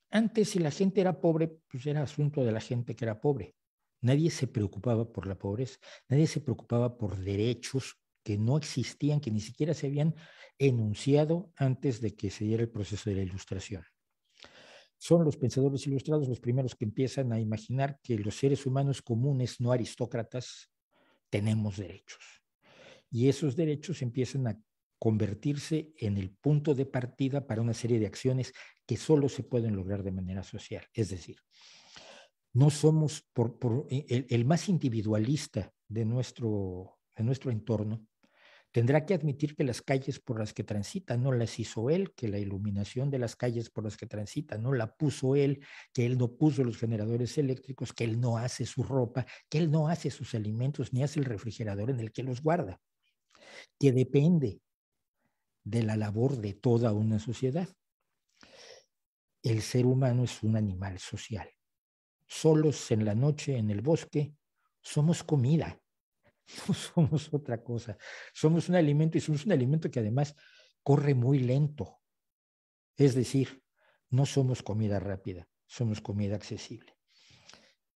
Antes, si la gente era pobre, pues era asunto de la gente que era pobre. Nadie se preocupaba por la pobreza, nadie se preocupaba por derechos que no existían, que ni siquiera se habían enunciado antes de que se diera el proceso de la ilustración. Son los pensadores ilustrados los primeros que empiezan a imaginar que los seres humanos comunes, no aristócratas, tenemos derechos y esos derechos empiezan a convertirse en el punto de partida para una serie de acciones que solo se pueden lograr de manera social. Es decir, no somos eh, el, más individualista de nuestro, de nuestro entorno, tendrá que admitir que las calles por las que transita no las hizo él, que la iluminación de las calles por las que transita no la puso él, que él no puso los generadores eléctricos, que él no hace su ropa, que él no hace sus alimentos, ni hace el refrigerador en el que los guarda que depende de la labor de toda una sociedad. El ser humano es un animal social. Solos en la noche en el bosque somos comida, no somos otra cosa. Somos un alimento y somos un alimento que además corre muy lento. Es decir, no somos comida rápida, somos comida accesible.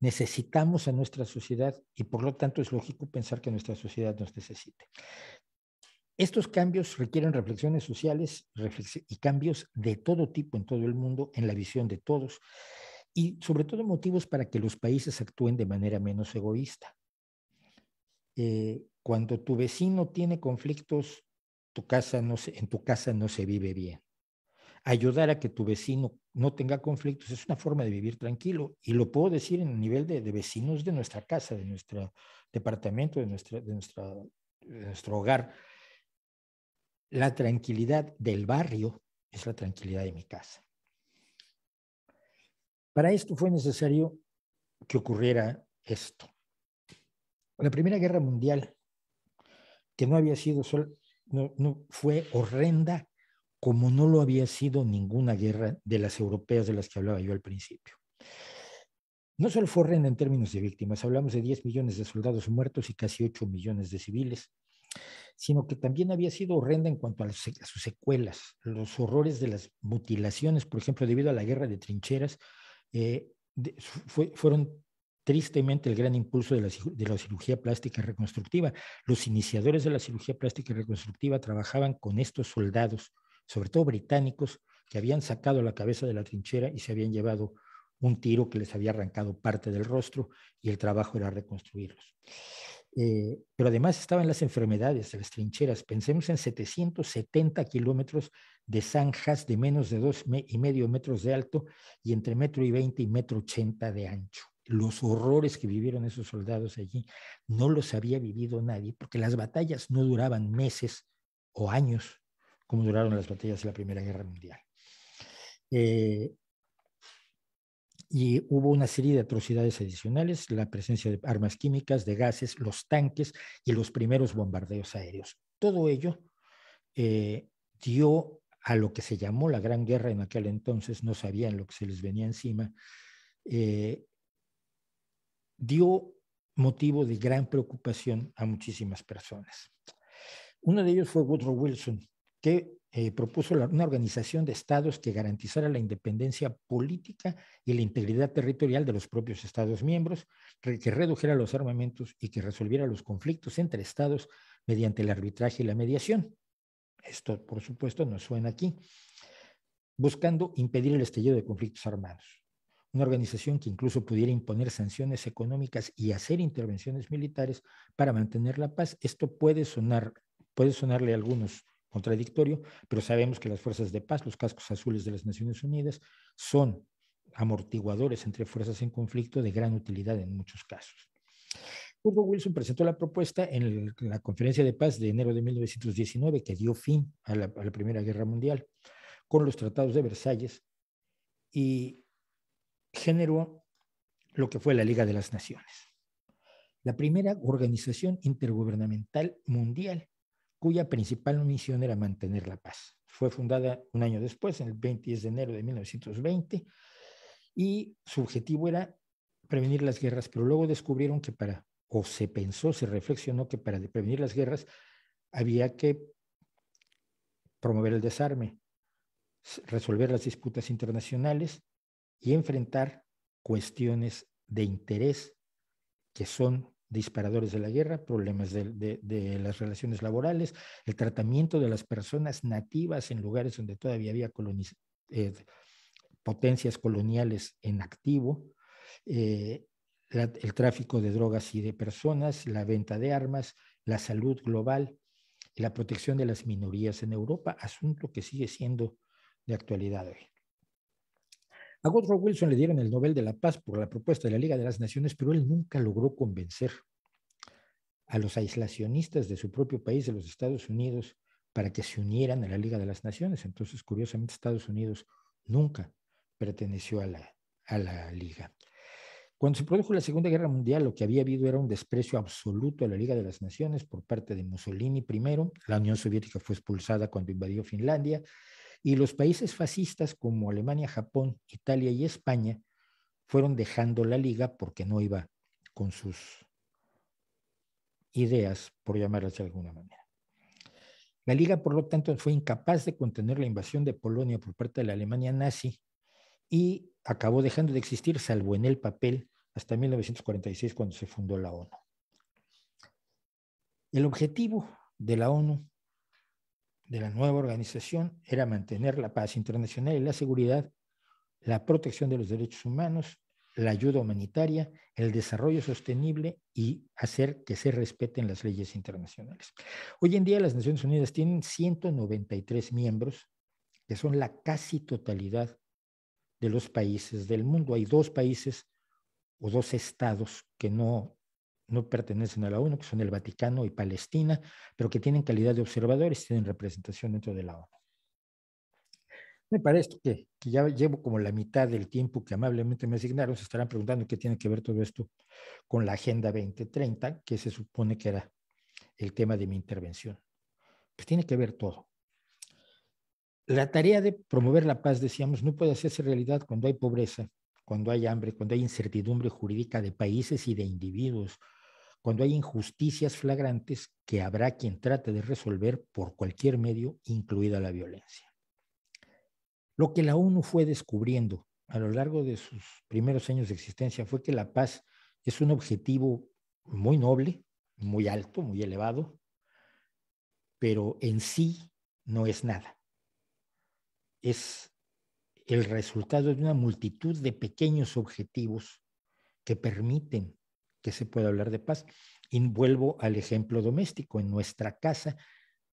Necesitamos a nuestra sociedad y por lo tanto es lógico pensar que nuestra sociedad nos necesite. Estos cambios requieren reflexiones sociales y cambios de todo tipo en todo el mundo, en la visión de todos, y sobre todo motivos para que los países actúen de manera menos egoísta. Eh, cuando tu vecino tiene conflictos, tu casa no en tu casa no se vive bien. Ayudar a que tu vecino no tenga conflictos es una forma de vivir tranquilo y lo puedo decir en el nivel de, vecinos de nuestra casa, de nuestro departamento, de, de nuestro hogar la tranquilidad del barrio es la tranquilidad de mi casa. Para esto fue necesario que ocurriera esto. La Primera Guerra Mundial, que no había sido solo, no, fue horrenda como no lo había sido ninguna guerra de las europeas de las que hablaba yo al principio. No solo fue horrenda en términos de víctimas, hablamos de 10 millones de soldados muertos y casi 8 millones de civiles sino que también había sido horrenda en cuanto a, sus secuelas, los horrores de las mutilaciones, por ejemplo, debido a la guerra de trincheras, eh, fueron tristemente el gran impulso de la, de la, cirugía plástica reconstructiva. Los iniciadores de la cirugía plástica reconstructiva trabajaban con estos soldados, sobre todo británicos, que habían sacado la cabeza de la trinchera y se habían llevado un tiro que les había arrancado parte del rostro y el trabajo era reconstruirlos. Eh, pero además estaban las enfermedades, las trincheras. Pensemos en 770 kilómetros de zanjas de menos de dos y medio metros de alto y entre metro y veinte y metro ochenta de ancho. Los horrores que vivieron esos soldados allí no los había vivido nadie, porque las batallas no duraban meses o años como duraron las batallas de la Primera Guerra Mundial. Eh, y hubo una serie de atrocidades adicionales, la presencia de armas químicas, de gases, los tanques y los primeros bombardeos aéreos. Todo ello eh, dio a lo que se llamó la Gran Guerra en aquel entonces, no sabían lo que se les venía encima, eh, dio motivo de gran preocupación a muchísimas personas. Uno de ellos fue Woodrow Wilson, que eh, propuso una organización de estados que garantizara la independencia política y la integridad territorial de los propios estados miembros, que redujera los armamentos y que resolviera los conflictos entre estados mediante el arbitraje y la mediación. Esto, por supuesto, nos suena aquí, buscando impedir el estallido de conflictos armados. Una organización que incluso pudiera imponer sanciones económicas y hacer intervenciones militares para mantener la paz. Esto puede sonar, puede sonarle a algunos contradictorio, pero sabemos que las fuerzas de paz, los cascos azules de las Naciones Unidas, son amortiguadores entre fuerzas en conflicto de gran utilidad en muchos casos. Hugo Wilson presentó la propuesta en la conferencia de paz de enero de 1919 que dio fin a a la Primera Guerra Mundial con los tratados de Versalles y generó lo que fue la Liga de las Naciones, la primera organización intergubernamental mundial cuya principal misión era mantener la paz. Fue fundada un año después, en el 20 de enero de 1920, y su objetivo era prevenir las guerras, pero luego descubrieron que para, o se pensó, se reflexionó que para prevenir las guerras había que promover el desarme, resolver las disputas internacionales y enfrentar cuestiones de interés que son disparadores de la guerra, problemas de, las relaciones laborales, el tratamiento de las personas nativas en lugares donde todavía había eh, potencias coloniales en activo, eh, el tráfico de drogas y de personas, la venta de armas, la salud global, la protección de las minorías en Europa, asunto que sigue siendo de actualidad hoy. A Woodrow Wilson le dieron el Nobel de la Paz por la propuesta de la Liga de las Naciones, pero él nunca logró convencer a los aislacionistas de su propio país, de los Estados Unidos, para que se unieran a la Liga de las Naciones. Entonces, curiosamente, Estados Unidos nunca perteneció a la, a la Liga. Cuando se produjo la Segunda Guerra Mundial, lo que había habido era un desprecio absoluto a la Liga de las Naciones por parte de Mussolini primero. La Unión Soviética fue expulsada cuando invadió Finlandia y los países fascistas como Alemania, Japón, Italia y España fueron dejando la liga porque no iba con sus ideas, por llamarlas de alguna manera. La liga, por lo tanto, fue incapaz de contener la invasión de Polonia por parte de la Alemania nazi y acabó dejando de existir, salvo en el papel, hasta 1946 cuando se fundó la ONU. El objetivo de la ONU de la nueva organización era mantener la paz internacional y la seguridad, la protección de los derechos humanos, la ayuda humanitaria, el desarrollo sostenible y hacer que se respeten las leyes internacionales. Hoy en día las Naciones Unidas tienen 193 miembros, que son la casi totalidad de los países del mundo. Hay dos países o dos estados que no no pertenecen a la ONU, que son el Vaticano y Palestina, pero que tienen calidad de observadores, tienen representación dentro de la ONU. Me parece que, que, ya llevo como la mitad del tiempo que amablemente me asignaron. Se estarán preguntando qué tiene que ver todo esto con la Agenda 2030, que se supone que era el tema de mi intervención. Pues tiene que ver todo. La tarea de promover la paz, decíamos, no puede hacerse realidad cuando hay pobreza, cuando hay hambre, cuando hay incertidumbre jurídica de países y de individuos, cuando hay injusticias flagrantes que habrá quien trate de resolver por cualquier medio, incluida la violencia. Lo que la ONU fue descubriendo a lo largo de sus primeros años de existencia fue que la paz es un objetivo muy noble, muy alto, muy elevado, pero en sí no es nada. Es el resultado de una multitud de pequeños objetivos que permiten que se pueda hablar de paz. Y vuelvo al ejemplo doméstico. En nuestra casa,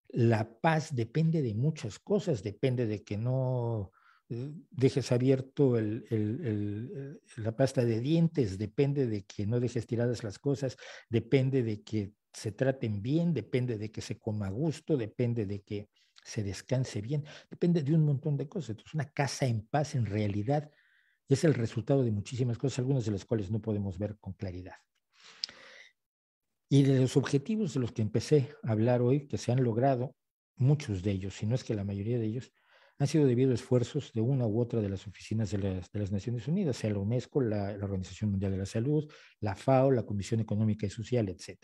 la paz depende de muchas cosas, depende de que no eh, dejes abierto eh, la pasta de dientes, depende de que no dejes tiradas las cosas, depende de que se traten bien, depende de que se coma a gusto, depende de que se descanse bien, depende de un montón de cosas. Entonces, una casa en paz en realidad es el resultado de muchísimas cosas, algunas de las cuales no podemos ver con claridad. Y de los objetivos de los que empecé a hablar hoy, que se han logrado, muchos de ellos, si no es que la mayoría de ellos, han sido debido a esfuerzos de una u otra de las oficinas de las, Naciones Unidas, sea la UNESCO, la, la, Organización Mundial de la Salud, la FAO, la Comisión Económica y Social, etc.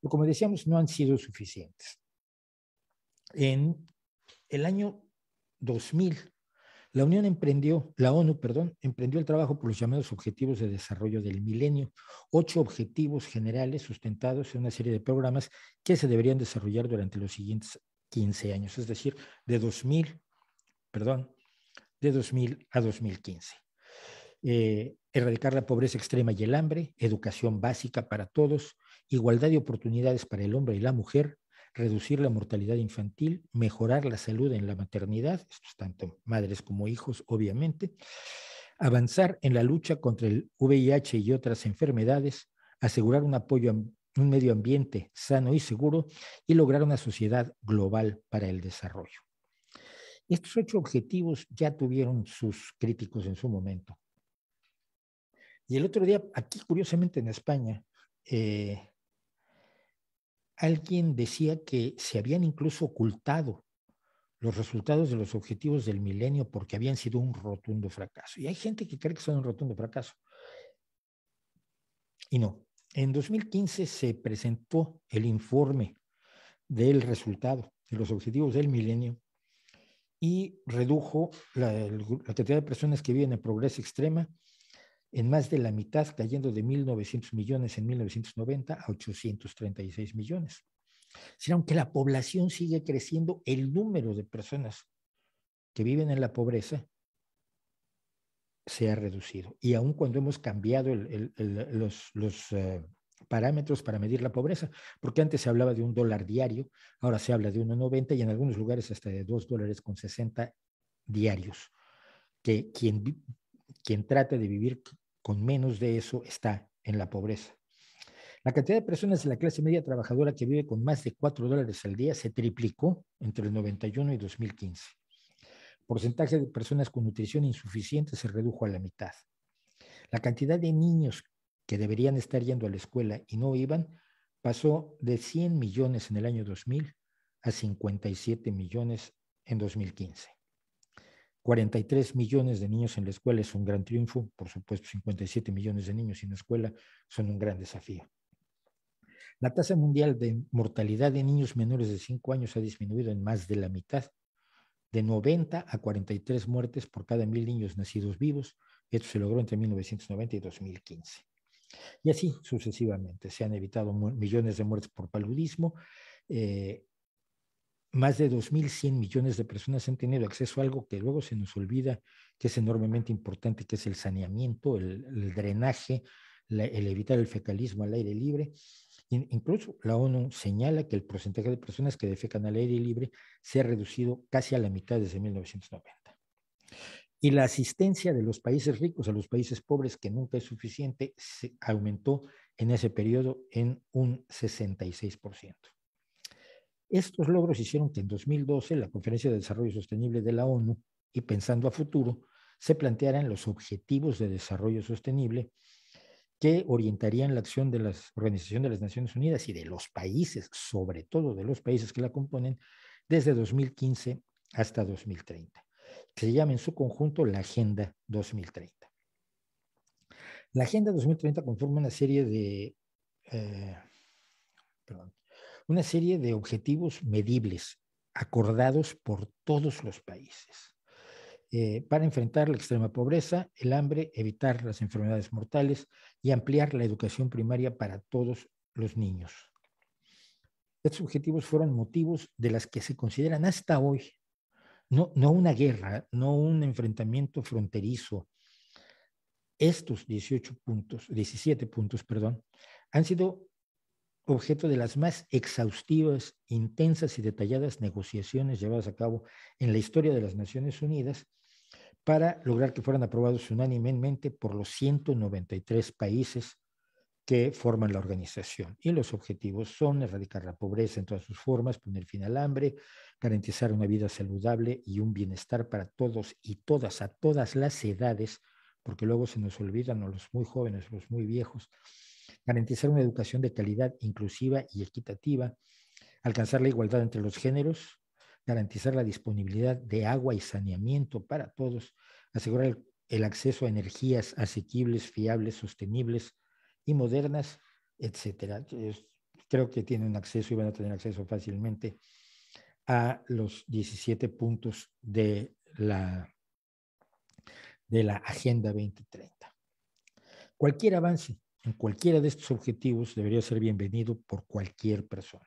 Pero como decíamos, no han sido suficientes. En el año 2000, la Unión emprendió, la ONU, perdón, emprendió el trabajo por los llamados Objetivos de Desarrollo del Milenio, ocho objetivos generales sustentados en una serie de programas que se deberían desarrollar durante los siguientes 15 años, es decir, de 2000, perdón, de 2000 a 2015. Eh, erradicar la pobreza extrema y el hambre, educación básica para todos, igualdad de oportunidades para el hombre y la mujer, reducir la mortalidad infantil, mejorar la salud en la maternidad, tanto madres como hijos, obviamente, avanzar en la lucha contra el VIH y otras enfermedades, asegurar un apoyo a un medio ambiente sano y seguro y lograr una sociedad global para el desarrollo. Estos ocho objetivos ya tuvieron sus críticos en su momento. Y el otro día, aquí curiosamente en España, eh, alguien decía que se habían incluso ocultado los resultados de los objetivos del milenio porque habían sido un rotundo fracaso. Y hay gente que cree que son un rotundo fracaso. Y no. En 2015 se presentó el informe del resultado de los objetivos del milenio y redujo la, la cantidad de personas que viven en pobreza extrema en más de la mitad, cayendo de 1.900 millones en 1990 a 836 millones. Si aunque la población sigue creciendo, el número de personas que viven en la pobreza se ha reducido. Y aun cuando hemos cambiado los, eh, parámetros para medir la pobreza, porque antes se hablaba de un dólar diario, ahora se habla de 1,90 y en algunos lugares hasta de dos dólares con 60 diarios, que quien, quien trate de vivir con menos de eso está en la pobreza. La cantidad de personas de la clase media trabajadora que vive con más de 4 dólares al día se triplicó entre el 91 y 2015. El porcentaje de personas con nutrición insuficiente se redujo a la mitad. La cantidad de niños que deberían estar yendo a la escuela y no iban pasó de 100 millones en el año 2000 a 57 millones en 2015. 43 millones de niños en la escuela es un gran triunfo, por supuesto 57 millones de niños en la escuela son un gran desafío. La tasa mundial de mortalidad de niños menores de 5 años ha disminuido en más de la mitad, de 90 a 43 muertes por cada mil niños nacidos vivos. Esto se logró entre 1990 y 2015. Y así sucesivamente. Se han evitado millones de muertes por paludismo, eh, más de 2.100 millones de personas han tenido acceso a algo que luego se nos olvida que es enormemente importante, que es el saneamiento, el, drenaje, el evitar el fecalismo al aire libre. Incluso la ONU señala que el porcentaje de personas que defecan al aire libre se ha reducido casi a la mitad desde 1990. Y la asistencia de los países ricos a los países pobres, que nunca es suficiente, aumentó en ese periodo en un 66%. Estos logros hicieron que en 2012 la Conferencia de Desarrollo Sostenible de la ONU y Pensando a Futuro se plantearan los objetivos de desarrollo sostenible que orientarían la acción de la Organización de las Naciones Unidas y de los países, sobre todo de los países que la componen, desde 2015 hasta 2030, que se llama en su conjunto la Agenda 2030. La Agenda 2030 conforma una serie de, eh, perdón, una serie de objetivos medibles acordados por todos los países eh, para enfrentar la extrema pobreza, el hambre, evitar las enfermedades mortales y ampliar la educación primaria para todos los niños. Estos objetivos fueron motivos de las que se consideran hasta hoy, no, no una guerra, no un enfrentamiento fronterizo. Estos 18 puntos, 17 puntos, perdón, han sido objeto de las más exhaustivas, intensas y detalladas negociaciones llevadas a cabo en la historia de las Naciones Unidas para lograr que fueran aprobados unánimemente por los 193 países que forman la organización. Y los objetivos son erradicar la pobreza en todas sus formas, poner fin al hambre, garantizar una vida saludable y un bienestar para todos y todas, a todas las edades, porque luego se nos olvidan a los muy jóvenes, los muy viejos, garantizar una educación de calidad inclusiva y equitativa, alcanzar la igualdad entre los géneros, garantizar la disponibilidad de agua y saneamiento para todos, asegurar el, acceso a energías asequibles, fiables, sostenibles y modernas, etcétera. Creo que tienen acceso y van a tener acceso fácilmente a los 17 puntos de la, de la Agenda 2030. Cualquier avance cualquiera de estos objetivos debería ser bienvenido por cualquier persona.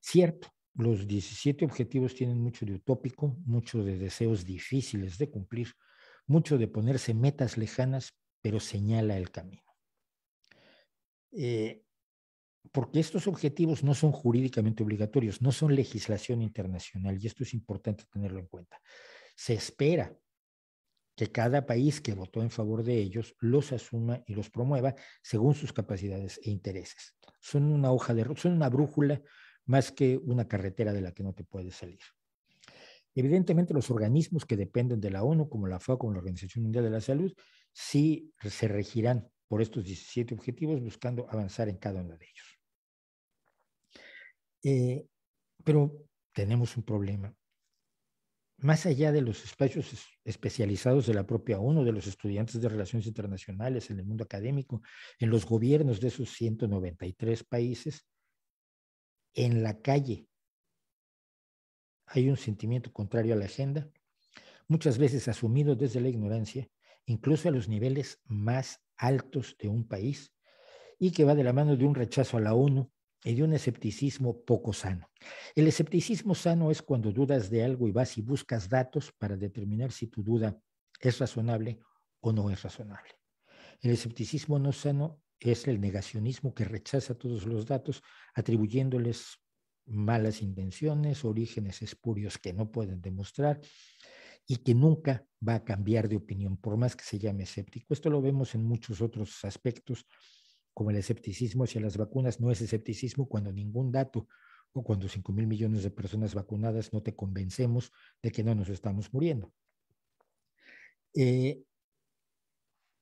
Cierto, los 17 objetivos tienen mucho de utópico, mucho de deseos difíciles de cumplir, mucho de ponerse metas lejanas, pero señala el camino. Eh, porque estos objetivos no son jurídicamente obligatorios, no son legislación internacional, y esto es importante tenerlo en cuenta. Se espera cada país que votó en favor de ellos los asuma y los promueva según sus capacidades e intereses. Son una hoja de son una brújula más que una carretera de la que no te puedes salir. Evidentemente, los organismos que dependen de la ONU, como la FAO, como la Organización Mundial de la Salud, sí se regirán por estos 17 objetivos buscando avanzar en cada uno de ellos. Eh, pero tenemos un problema más allá de los espacios especializados de la propia ONU, de los estudiantes de relaciones internacionales en el mundo académico, en los gobiernos de esos 193 países, en la calle hay un sentimiento contrario a la agenda, muchas veces asumido desde la ignorancia, incluso a los niveles más altos de un país, y que va de la mano de un rechazo a la ONU, y de un escepticismo poco sano. El escepticismo sano es cuando dudas de algo y vas y buscas datos para determinar si tu duda es razonable o no es razonable. El escepticismo no sano es el negacionismo que rechaza todos los datos atribuyéndoles malas intenciones, orígenes espurios que no pueden demostrar y que nunca va a cambiar de opinión, por más que se llame escéptico. Esto lo vemos en muchos otros aspectos como el escepticismo hacia las vacunas no es escepticismo cuando ningún dato o cuando 5 mil millones de personas vacunadas no te convencemos de que no nos estamos muriendo. Eh,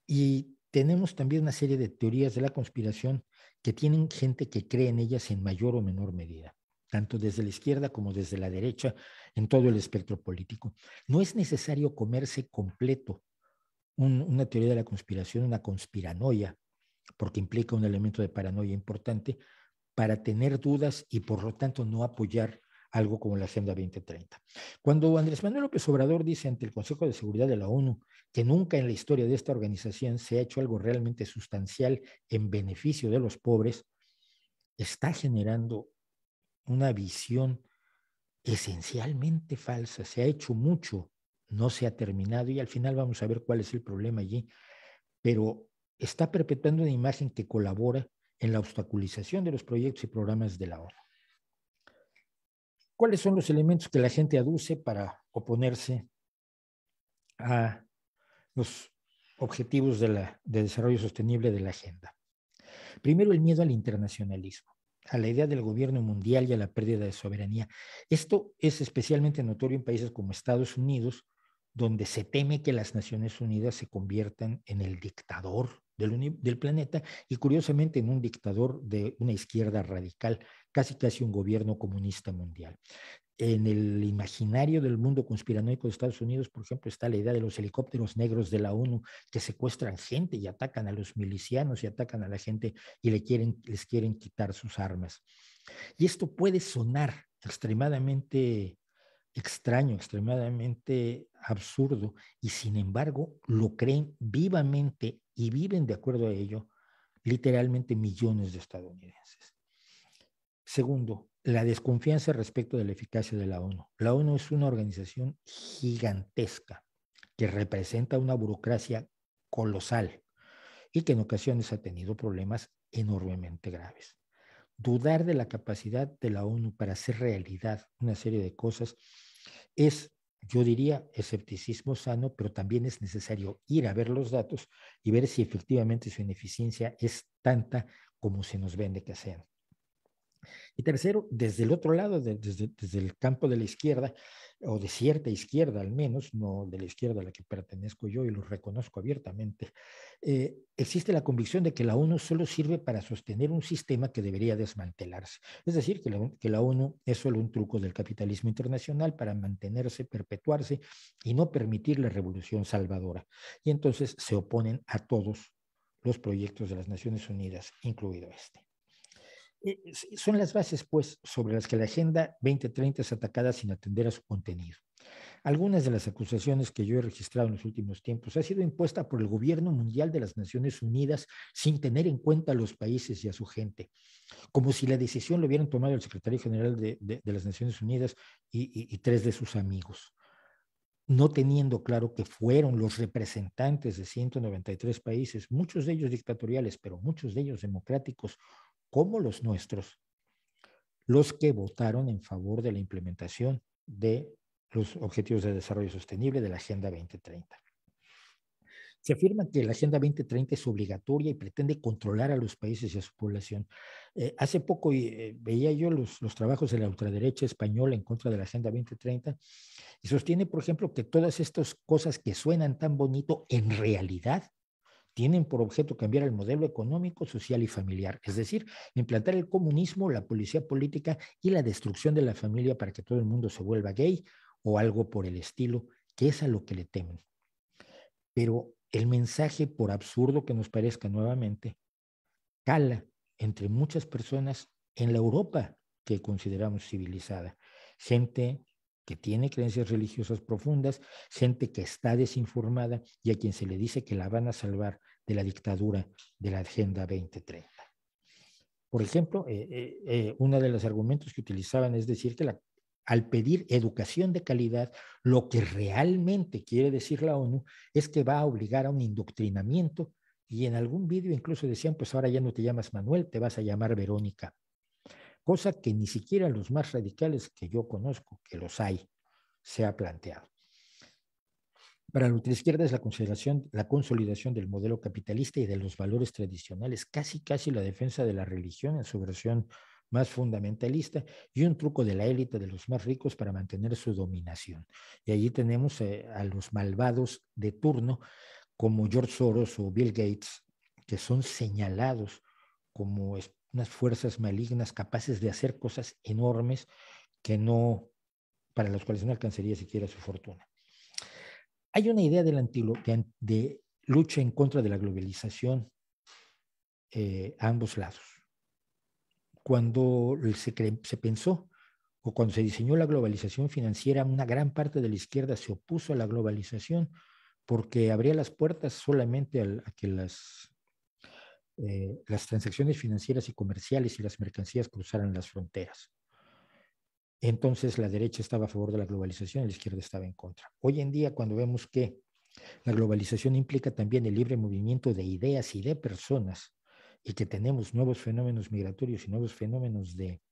y tenemos también una serie de teorías de la conspiración que tienen gente que cree en ellas en mayor o menor medida, tanto desde la izquierda como desde la derecha, en todo el espectro político. No es necesario comerse completo una teoría de la conspiración, una conspiranoia porque implica un elemento de paranoia importante, para tener dudas y por lo tanto no apoyar algo como la Agenda 2030. Cuando Andrés Manuel López Obrador dice ante el Consejo de Seguridad de la ONU que nunca en la historia de esta organización se ha hecho algo realmente sustancial en beneficio de los pobres, está generando una visión esencialmente falsa. Se ha hecho mucho, no se ha terminado y al final vamos a ver cuál es el problema allí. Pero está perpetuando una imagen que colabora en la obstaculización de los proyectos y programas de la ONU. ¿Cuáles son los elementos que la gente aduce para oponerse a los objetivos de, de desarrollo sostenible de la agenda? Primero, el miedo al internacionalismo, a la idea del gobierno mundial y a la pérdida de soberanía. Esto es especialmente notorio en países como Estados Unidos, donde se teme que las Naciones Unidas se conviertan en el dictador del, planeta y curiosamente en un dictador de una izquierda radical, casi casi un gobierno comunista mundial. En el imaginario del mundo conspiranoico de Estados Unidos, por ejemplo, está la idea de los helicópteros negros de la ONU que secuestran gente y atacan a los milicianos y atacan a la gente y le quieren, les quieren quitar sus armas. Y esto puede sonar extremadamente extraño, extremadamente absurdo, y sin embargo lo creen vivamente y viven de acuerdo a ello literalmente millones de estadounidenses. Segundo, la desconfianza respecto de la eficacia de la ONU. La ONU es una organización gigantesca que representa una burocracia colosal y que en ocasiones ha tenido problemas enormemente graves dudar de la capacidad de la ONU para hacer realidad una serie de cosas es, yo diría, escepticismo sano, pero también es necesario ir a ver los datos y ver si efectivamente su ineficiencia es tanta como se nos vende que sean. Y tercero, desde el otro lado, desde, el campo de la izquierda, o de cierta izquierda al menos, no de la izquierda a la que pertenezco yo y lo reconozco abiertamente, eh, existe la convicción de que la ONU solo sirve para sostener un sistema que debería desmantelarse. Es decir, que que la ONU es solo un truco del capitalismo internacional para mantenerse, perpetuarse y no permitir la revolución salvadora. Y entonces se oponen a todos los proyectos de las Naciones Unidas, incluido este. Eh, eh, son las bases, pues, sobre las que la Agenda 2030 es atacada sin atender a su contenido. Algunas de las acusaciones que yo he registrado en los últimos tiempos ha sido impuesta por el gobierno mundial de las Naciones Unidas sin tener en cuenta a los países y a su gente, como si la decisión lo hubieran tomado el secretario general de, de, las Naciones Unidas y, y, y tres de sus amigos no teniendo claro que fueron los representantes de 193 países, muchos de ellos dictatoriales, pero muchos de ellos democráticos, como los nuestros, los que votaron en favor de la implementación de los Objetivos de Desarrollo Sostenible de la Agenda 2030. Se afirma que la Agenda 2030 es obligatoria y pretende controlar a los países y a su población. Eh, hace poco eh, veía yo los, los, trabajos de la ultraderecha española en contra de la Agenda 2030 y sostiene, por ejemplo, que todas estas cosas que suenan tan bonito en realidad tienen por objeto cambiar el modelo económico, social y familiar, es decir, implantar el comunismo, la policía política y la destrucción de la familia para que todo el mundo se vuelva gay o algo por el estilo, que es a lo que le temen. Pero el mensaje, por absurdo que nos parezca nuevamente, cala entre muchas personas en la Europa que consideramos civilizada. Gente que tiene creencias religiosas profundas, gente que está desinformada y a quien se le dice que la van a salvar de la dictadura de la Agenda 2030. Por ejemplo, eh, eh, eh, uno de los argumentos que utilizaban es decir que al pedir educación de calidad, lo que realmente quiere decir la ONU es que va a obligar a un indoctrinamiento y en algún vídeo incluso decían, pues ahora ya no te llamas Manuel, te vas a llamar Verónica cosa que ni siquiera los más radicales que yo conozco, que los hay, se ha planteado. Para la ultraizquierda es la, consideración, la consolidación del modelo capitalista y de los valores tradicionales, casi casi la defensa de la religión en su versión más fundamentalista y un truco de la élite de los más ricos para mantener su dominación. Y allí tenemos eh, a los malvados de turno como George Soros o Bill Gates, que son señalados como unas fuerzas malignas capaces de hacer cosas enormes que no, para las cuales no alcanzaría siquiera su fortuna. Hay una idea del de, lucha en contra de la globalización eh, a ambos lados. Cuando se, pensó o cuando se diseñó la globalización financiera, una gran parte de la izquierda se opuso a la globalización porque abría las puertas solamente a que las eh, las transacciones financieras y comerciales y las mercancías cruzaran las fronteras. Entonces la derecha estaba a favor de la globalización y la izquierda estaba en contra. Hoy en día, cuando vemos que la globalización implica también el libre movimiento de ideas y de personas y que tenemos nuevos fenómenos migratorios y nuevos fenómenos de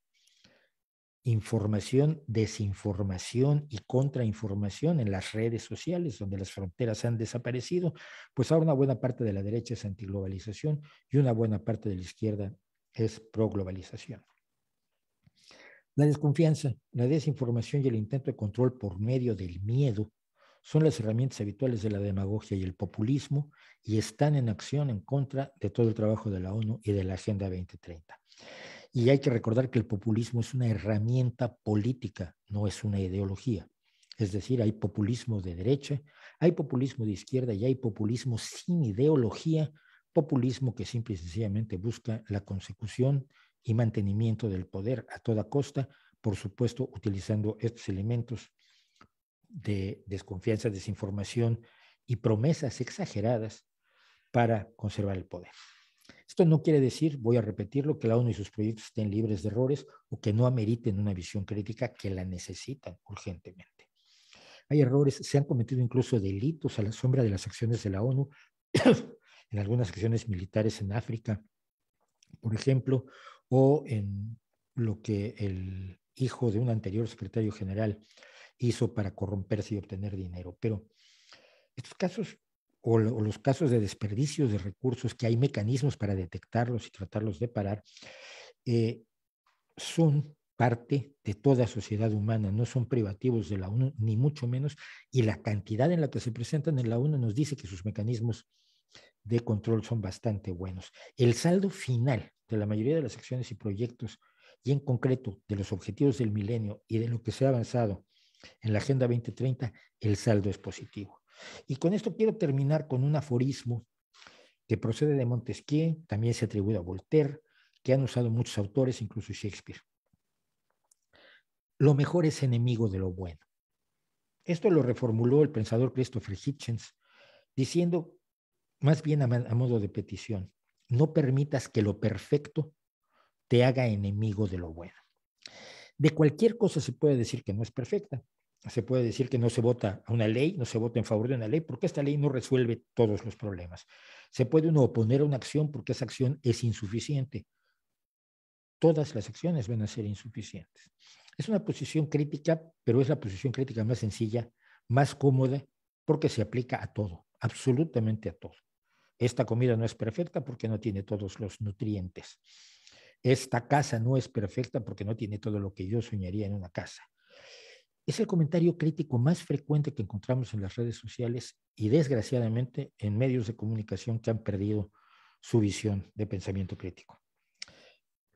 información, desinformación y contrainformación en las redes sociales, donde las fronteras han desaparecido, pues ahora una buena parte de la derecha es antiglobalización y una buena parte de la izquierda es proglobalización. La desconfianza, la desinformación y el intento de control por medio del miedo son las herramientas habituales de la demagogia y el populismo y están en acción en contra de todo el trabajo de la ONU y de la Agenda 2030. Y hay que recordar que el populismo es una herramienta política, no es una ideología. Es decir, hay populismo de derecha, hay populismo de izquierda y hay populismo sin ideología, populismo que simple y sencillamente busca la consecución y mantenimiento del poder a toda costa, por supuesto utilizando estos elementos de desconfianza, desinformación y promesas exageradas para conservar el poder. Esto no quiere decir, voy a repetirlo, que la ONU y sus proyectos estén libres de errores o que no ameriten una visión crítica que la necesitan urgentemente. Hay errores, se han cometido incluso delitos a la sombra de las acciones de la ONU en algunas acciones militares en África, por ejemplo, o en lo que el hijo de un anterior secretario general hizo para corromperse y obtener dinero. Pero estos casos o, los casos de desperdicios de recursos, que hay mecanismos para detectarlos y tratarlos de parar, eh, son parte de toda sociedad humana, no son privativos de la ONU, ni mucho menos, y la cantidad en la que se presentan en la ONU nos dice que sus mecanismos de control son bastante buenos. El saldo final de la mayoría de las acciones y proyectos, y en concreto de los objetivos del milenio y de lo que se ha avanzado en la Agenda 2030, el saldo es positivo. Y con esto quiero terminar con un aforismo que procede de Montesquieu, también se atribuye a Voltaire, que han usado muchos autores, incluso Shakespeare. Lo mejor es enemigo de lo bueno. Esto lo reformuló el pensador Christopher Hitchens, diciendo más bien a, modo de petición, no permitas que lo perfecto te haga enemigo de lo bueno. De cualquier cosa se puede decir que no es perfecta, se puede decir que no se vota a una ley, no se vota en favor de una ley, porque esta ley no resuelve todos los problemas. Se puede uno oponer a una acción porque esa acción es insuficiente. Todas las acciones van a ser insuficientes. Es una posición crítica, pero es la posición crítica más sencilla, más cómoda, porque se aplica a todo, absolutamente a todo. Esta comida no es perfecta porque no tiene todos los nutrientes. Esta casa no es perfecta porque no tiene todo lo que yo soñaría en una casa es el comentario crítico más frecuente que encontramos en las redes sociales y desgraciadamente en medios de comunicación que han perdido su visión de pensamiento crítico.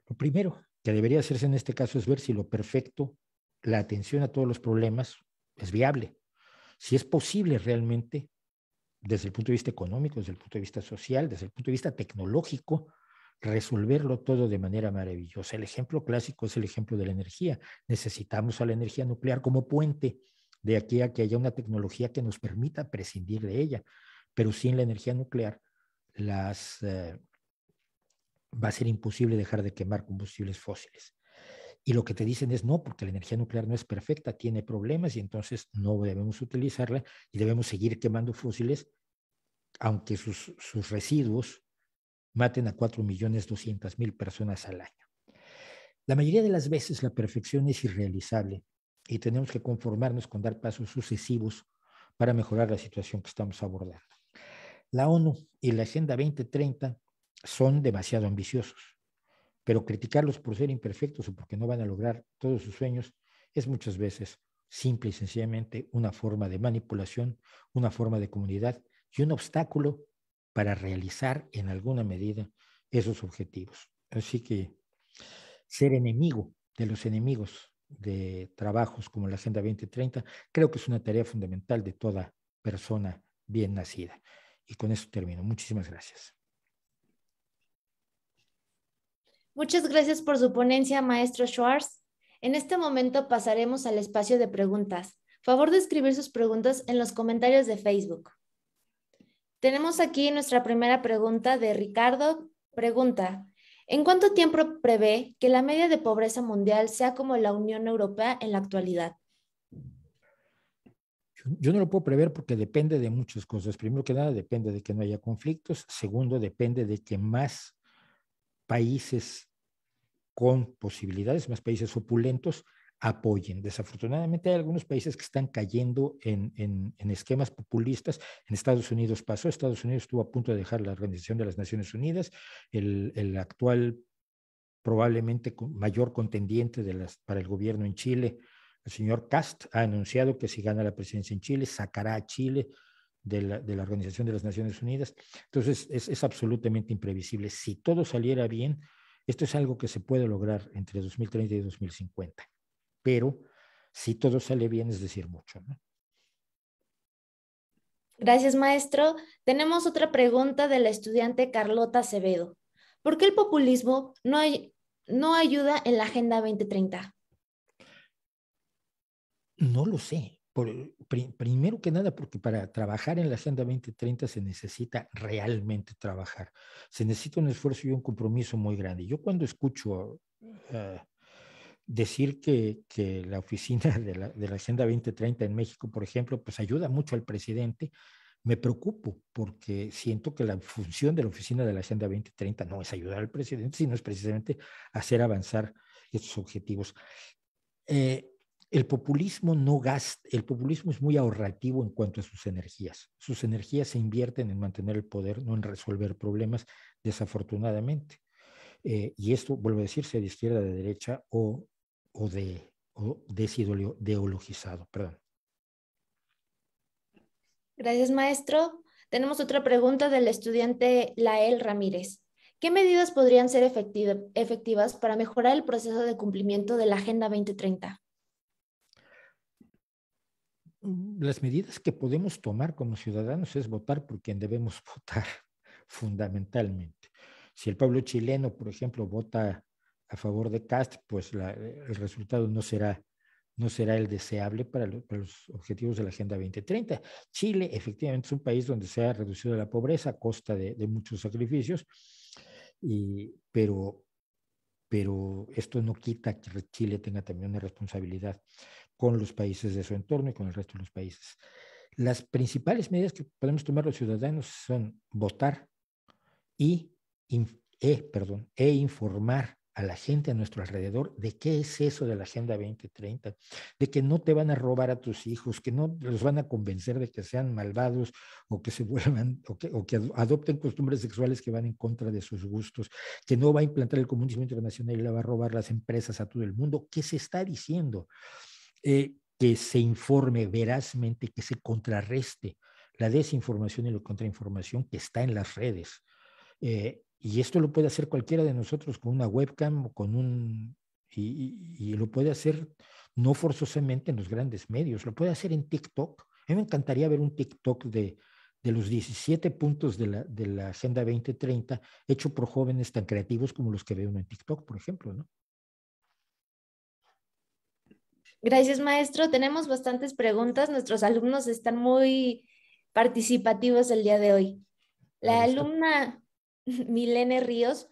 Lo primero que debería hacerse en este caso es ver si lo perfecto, la atención a todos los problemas, es viable, si es posible realmente desde el punto de vista económico, desde el punto de vista social, desde el punto de vista tecnológico, resolverlo todo de manera maravillosa. El ejemplo clásico es el ejemplo de la energía. Necesitamos a la energía nuclear como puente de aquí a que haya una tecnología que nos permita prescindir de ella. Pero sin la energía nuclear, las, eh, va a ser imposible dejar de quemar combustibles fósiles. Y lo que te dicen es no, porque la energía nuclear no es perfecta, tiene problemas y entonces no debemos utilizarla y debemos seguir quemando fósiles, aunque sus, sus residuos maten a 4.200.000 personas al año. La mayoría de las veces la perfección es irrealizable y tenemos que conformarnos con dar pasos sucesivos para mejorar la situación que estamos abordando. La ONU y la Agenda 2030 son demasiado ambiciosos, pero criticarlos por ser imperfectos o porque no van a lograr todos sus sueños es muchas veces simple y sencillamente una forma de manipulación, una forma de comunidad y un obstáculo para realizar en alguna medida esos objetivos. Así que ser enemigo de los enemigos de trabajos como la Agenda 2030 creo que es una tarea fundamental de toda persona bien nacida. Y con eso termino. Muchísimas gracias. Muchas gracias por su ponencia, maestro Schwartz. En este momento pasaremos al espacio de preguntas. Favor de escribir sus preguntas en los comentarios de Facebook. Tenemos aquí nuestra primera pregunta de Ricardo. Pregunta, ¿en cuánto tiempo prevé que la media de pobreza mundial sea como la Unión Europea en la actualidad? Yo no lo puedo prever porque depende de muchas cosas. Primero que nada, depende de que no haya conflictos. Segundo, depende de que más países con posibilidades, más países opulentos, apoyen. Desafortunadamente hay algunos países que están cayendo en, en, esquemas populistas. En Estados Unidos pasó, Estados Unidos estuvo a punto de dejar la Organización de las Naciones Unidas, el, actual probablemente mayor contendiente de las, para el gobierno en Chile, el señor Cast, ha anunciado que si gana la presidencia en Chile, sacará a Chile de la, Organización de las Naciones Unidas. Entonces es, es absolutamente imprevisible. Si todo saliera bien, esto es algo que se puede lograr entre 2030 y 2050 pero si todo sale bien es decir mucho. Gracias, maestro. Tenemos otra pregunta de la estudiante Carlota Acevedo. ¿Por qué el populismo no, no ayuda en la Agenda 2030? No lo sé. primero que nada, porque para trabajar en la Agenda 2030 se necesita realmente trabajar. Se necesita un esfuerzo y un compromiso muy grande. Yo cuando escucho eh, decir que, que la oficina de la, de la, Agenda 2030 en México, por ejemplo, pues ayuda mucho al presidente. Me preocupo porque siento que la función de la oficina de la Agenda 2030 no es ayudar al presidente, sino es precisamente hacer avanzar estos objetivos. Eh, el populismo no gasta, el populismo es muy ahorrativo en cuanto a sus energías. Sus energías se invierten en mantener el poder, no en resolver problemas, desafortunadamente. Eh, y esto, vuelvo a decir, sea de izquierda, de derecha o o, de, o desideologizado. Gracias, maestro. Tenemos otra pregunta del estudiante Lael Ramírez. ¿Qué medidas podrían ser efectivas para mejorar el proceso de cumplimiento de la Agenda 2030? Mm, las medidas que podemos tomar como ciudadanos es votar por quien debemos votar, fundamentalmente. Si el pueblo chileno, por ejemplo, vota a favor de CAST, pues el resultado no será, no será el deseable para, los objetivos de la Agenda 2030. Chile efectivamente es un país donde se ha reducido la pobreza a costa de, muchos sacrificios, y, pero, pero esto no quita que Chile tenga también una responsabilidad con los países de su entorno y con el resto de los países. Las principales medidas que podemos tomar los ciudadanos son votar y, eh, perdón, e informar a la gente a nuestro alrededor de qué es eso de la Agenda 2030, de que no te van a robar a tus hijos, que no los van a convencer de que sean malvados o que se vuelvan o que, adopten costumbres sexuales que van en contra de sus gustos, que no va a implantar el comunismo internacional y le va a robar las empresas a todo el mundo. ¿Qué se está diciendo? Eh, que se informe verazmente, que se contrarreste la desinformación y la contrainformación que está en las redes. Eh, y esto lo puede hacer cualquiera de nosotros con una webcam o con un... Y, lo puede hacer no forzosamente en los grandes medios, lo puede hacer en TikTok. A mí me encantaría ver un TikTok de, de los 17 puntos de la, de la Agenda 2030 hecho por jóvenes tan creativos como los que veo uno en TikTok, por ejemplo, ¿no? Gracias, maestro. Tenemos bastantes preguntas. Nuestros alumnos están muy participativos el día de hoy. La alumna Milene Ríos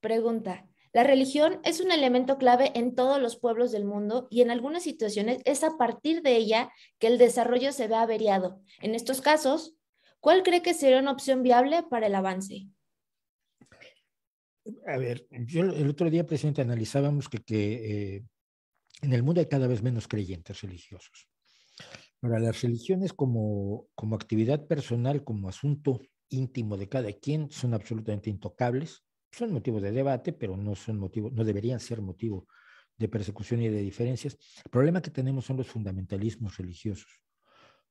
pregunta, la religión es un elemento clave en todos los pueblos del mundo y en algunas situaciones es a partir de ella que el desarrollo se ve averiado. En estos casos, ¿cuál cree que sería una opción viable para el avance? A ver, yo el otro día, presidente, analizábamos que, eh, en el mundo hay cada vez menos creyentes religiosos. para las religiones como, como actividad personal, como asunto íntimo de cada quien, son absolutamente intocables, son motivos de debate, pero no son motivos, no deberían ser motivo de persecución y de diferencias. El problema que tenemos son los fundamentalismos religiosos,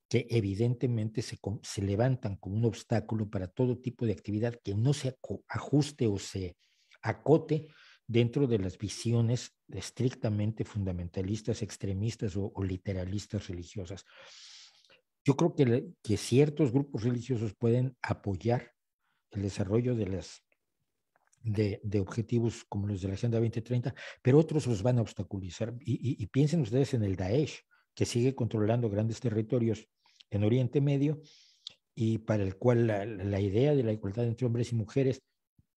que evidentemente se, se levantan como un obstáculo para todo tipo de actividad que no se ajuste o se acote dentro de las visiones estrictamente fundamentalistas, extremistas o literalistas religiosas. Yo creo que, que ciertos grupos religiosos pueden apoyar el desarrollo de las de, de, objetivos como los de la Agenda 2030, pero otros los van a obstaculizar. Y, piensen ustedes en el Daesh, que sigue controlando grandes territorios en Oriente Medio y para el cual la, idea de la igualdad entre hombres y mujeres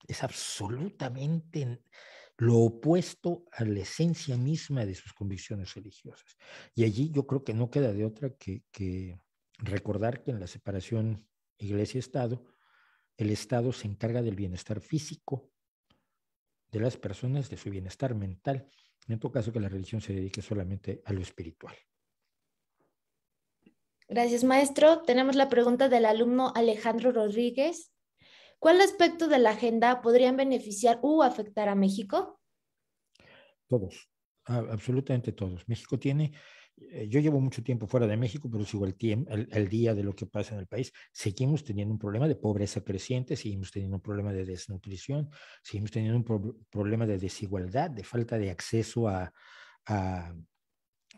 es absolutamente lo opuesto a la esencia misma de sus convicciones religiosas. Y allí yo creo que no queda de otra que Recordar que en la separación iglesia-estado, el Estado se encarga del bienestar físico de las personas, de su bienestar mental, en todo caso que la religión se dedique solamente a lo espiritual. Gracias, maestro. Tenemos la pregunta del alumno Alejandro Rodríguez. ¿Cuál aspecto de la agenda podrían beneficiar u afectar a México? Todos, absolutamente todos. México tiene eh, yo llevo mucho tiempo fuera de México, pero sigo el, el, día de lo que pasa en el país. Seguimos teniendo un problema de pobreza creciente, seguimos teniendo un problema de desnutrición, seguimos teniendo un problema de desigualdad, de falta de acceso a,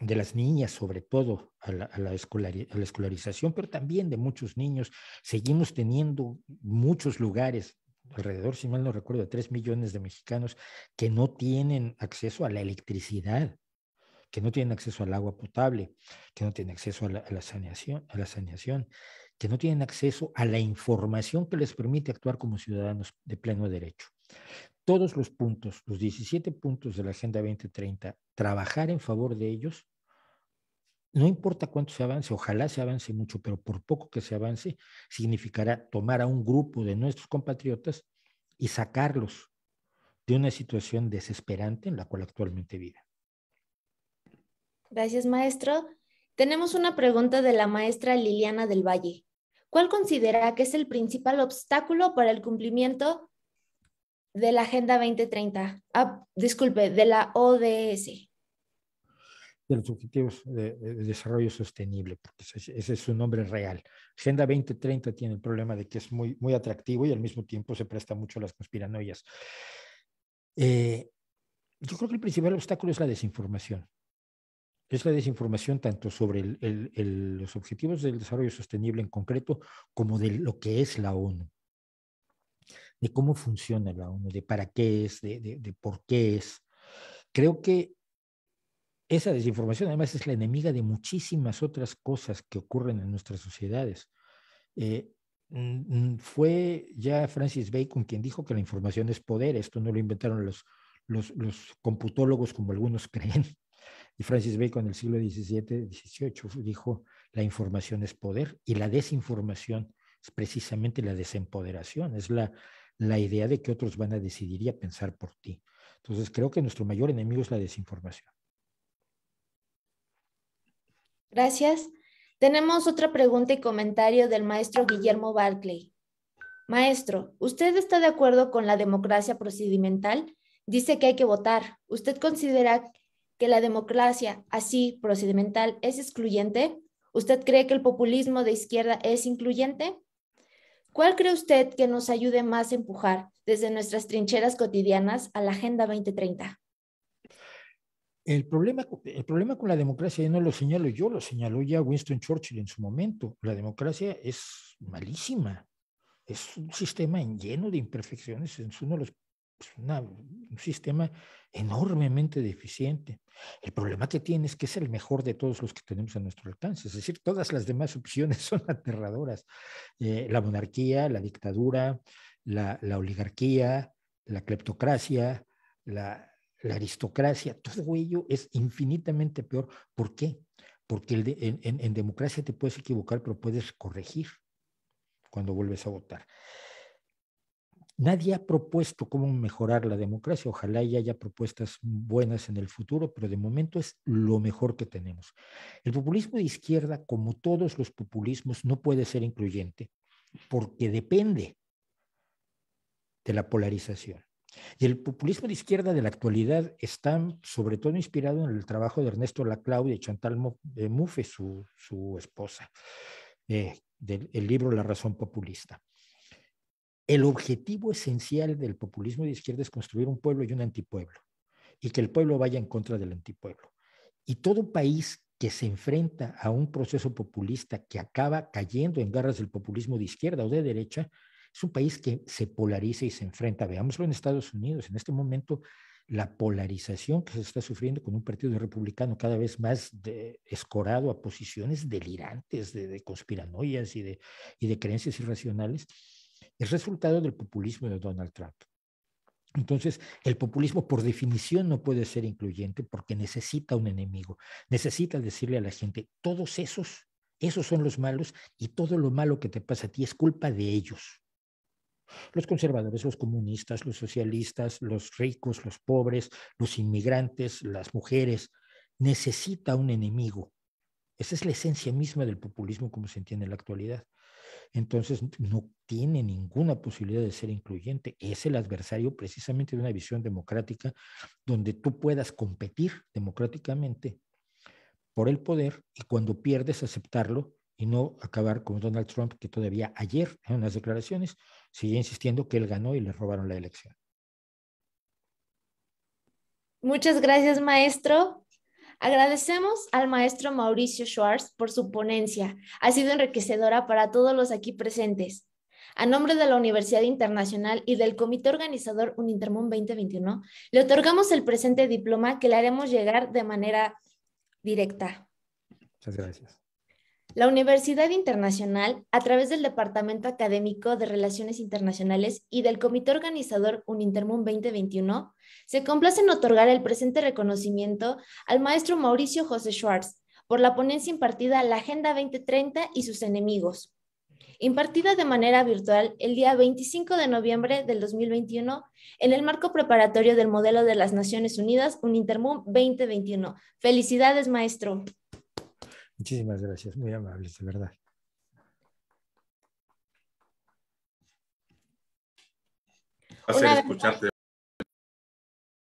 de las niñas, sobre todo a la, escolarización, pero también de muchos niños. Seguimos teniendo muchos lugares, alrededor, si mal no recuerdo, de 3 millones de mexicanos que no tienen acceso a la electricidad que no tienen acceso al agua potable, que no tienen acceso a la, saneación, a la saneación, que no tienen acceso a la información que les permite actuar como ciudadanos de pleno derecho. Todos los puntos, los 17 puntos de la Agenda 2030, trabajar en favor de ellos, no importa cuánto se avance, ojalá se avance mucho, pero por poco que se avance, significará tomar a un grupo de nuestros compatriotas y sacarlos de una situación desesperante en la cual actualmente viven. Gracias, maestro. Tenemos una pregunta de la maestra Liliana del Valle. ¿Cuál considera que es el principal obstáculo para el cumplimiento de la Agenda 2030? Ah, disculpe, de la ODS. De los Objetivos de, Desarrollo Sostenible, porque ese, es su nombre real. Agenda 2030 tiene el problema de que es muy, muy atractivo y al mismo tiempo se presta mucho a las conspiranoias. Eh, yo creo que el principal obstáculo es la desinformación es la desinformación tanto sobre los objetivos del desarrollo sostenible en concreto como de lo que es la ONU, de cómo funciona la ONU, de para qué es, de, de, por qué es. Creo que esa desinformación además es la enemiga de muchísimas otras cosas que ocurren en nuestras sociedades. Eh, fue ya Francis Bacon quien dijo que la información es poder, esto no lo inventaron los, los, los computólogos como algunos creen. Y Francis Bacon en el siglo XVII, XVIII dijo, la información es poder y la desinformación es precisamente la desempoderación, es la, la idea de que otros van a decidir y a pensar por ti. Entonces creo que nuestro mayor enemigo es la desinformación. Gracias. Tenemos otra pregunta y comentario del maestro Guillermo Barclay. Maestro, ¿usted está de acuerdo con la democracia procedimental? Dice que hay que votar. ¿Usted considera que la democracia así procedimental es excluyente? ¿Usted cree que el populismo de izquierda es incluyente? ¿Cuál cree usted que nos ayude más a empujar desde nuestras trincheras cotidianas a la Agenda 2030? El problema, el problema con la democracia, no lo señalo yo, lo señaló ya Winston Churchill en su momento. La democracia es malísima. Es un sistema lleno de imperfecciones, es uno de los pues, un sistema enormemente deficiente. El problema que tiene es que es el mejor de todos los que tenemos a nuestro alcance. Es decir, todas las demás opciones son aterradoras. Eh, la monarquía, la dictadura, la, oligarquía, la cleptocracia, la, aristocracia, todo ello es infinitamente peor. ¿Por qué? Porque en democracia te puedes equivocar, pero puedes corregir cuando vuelves a votar. Nadie ha propuesto cómo mejorar la democracia. Ojalá y haya propuestas buenas en el futuro, pero de momento es lo mejor que tenemos. El populismo de izquierda, como todos los populismos, no puede ser incluyente porque depende de la polarización. Y el populismo de izquierda de la actualidad está sobre todo inspirado en el trabajo de Ernesto Laclau y de Chantal Mouffe, su, esposa, eh, del libro La razón populista el objetivo esencial del populismo de izquierda es construir un pueblo y un antipueblo, y que el pueblo vaya en contra del antipueblo. Y todo país que se enfrenta a un proceso populista que acaba cayendo en garras del populismo de izquierda o de derecha, es un país que se polariza y se enfrenta. Veámoslo en Estados Unidos. En este momento, la polarización que se está sufriendo con un partido republicano cada vez más escorado a posiciones delirantes de, conspiranoias y y de creencias irracionales, es resultado del populismo de Donald Trump. Entonces, el populismo por definición no puede ser incluyente porque necesita un enemigo, necesita decirle a la gente, todos esos, esos son los malos y todo lo malo que te pasa a ti es culpa de ellos. Los conservadores, los comunistas, los socialistas, los ricos, los pobres, los inmigrantes, las mujeres, necesita un enemigo. Esa es la esencia misma del populismo como se entiende en la actualidad entonces no tiene ninguna posibilidad de ser incluyente. Es el adversario precisamente de una visión democrática donde tú puedas competir democráticamente por el poder y cuando pierdes aceptarlo y no acabar con Donald Trump, que todavía ayer en unas declaraciones sigue insistiendo que él ganó y le robaron la elección. Muchas gracias, maestro. Agradecemos al maestro Mauricio Schwartz por su ponencia. Ha sido enriquecedora para todos los aquí presentes. A nombre de la Universidad Internacional y del Comité Organizador Unintermón 2021, le otorgamos el presente diploma que le haremos llegar de manera directa. Muchas gracias. La Universidad Internacional, a través del Departamento Académico de Relaciones Internacionales y del Comité Organizador Unintermun 2021, se complace en otorgar el presente reconocimiento al maestro Mauricio José Schwartz por la ponencia impartida La Agenda 2030 y sus enemigos, impartida de manera virtual el día 25 de noviembre del 2021 en el marco preparatorio del modelo de las Naciones Unidas Unintermun 2021. Felicidades, maestro. Muchísimas gracias, muy amables, de verdad. escucharte.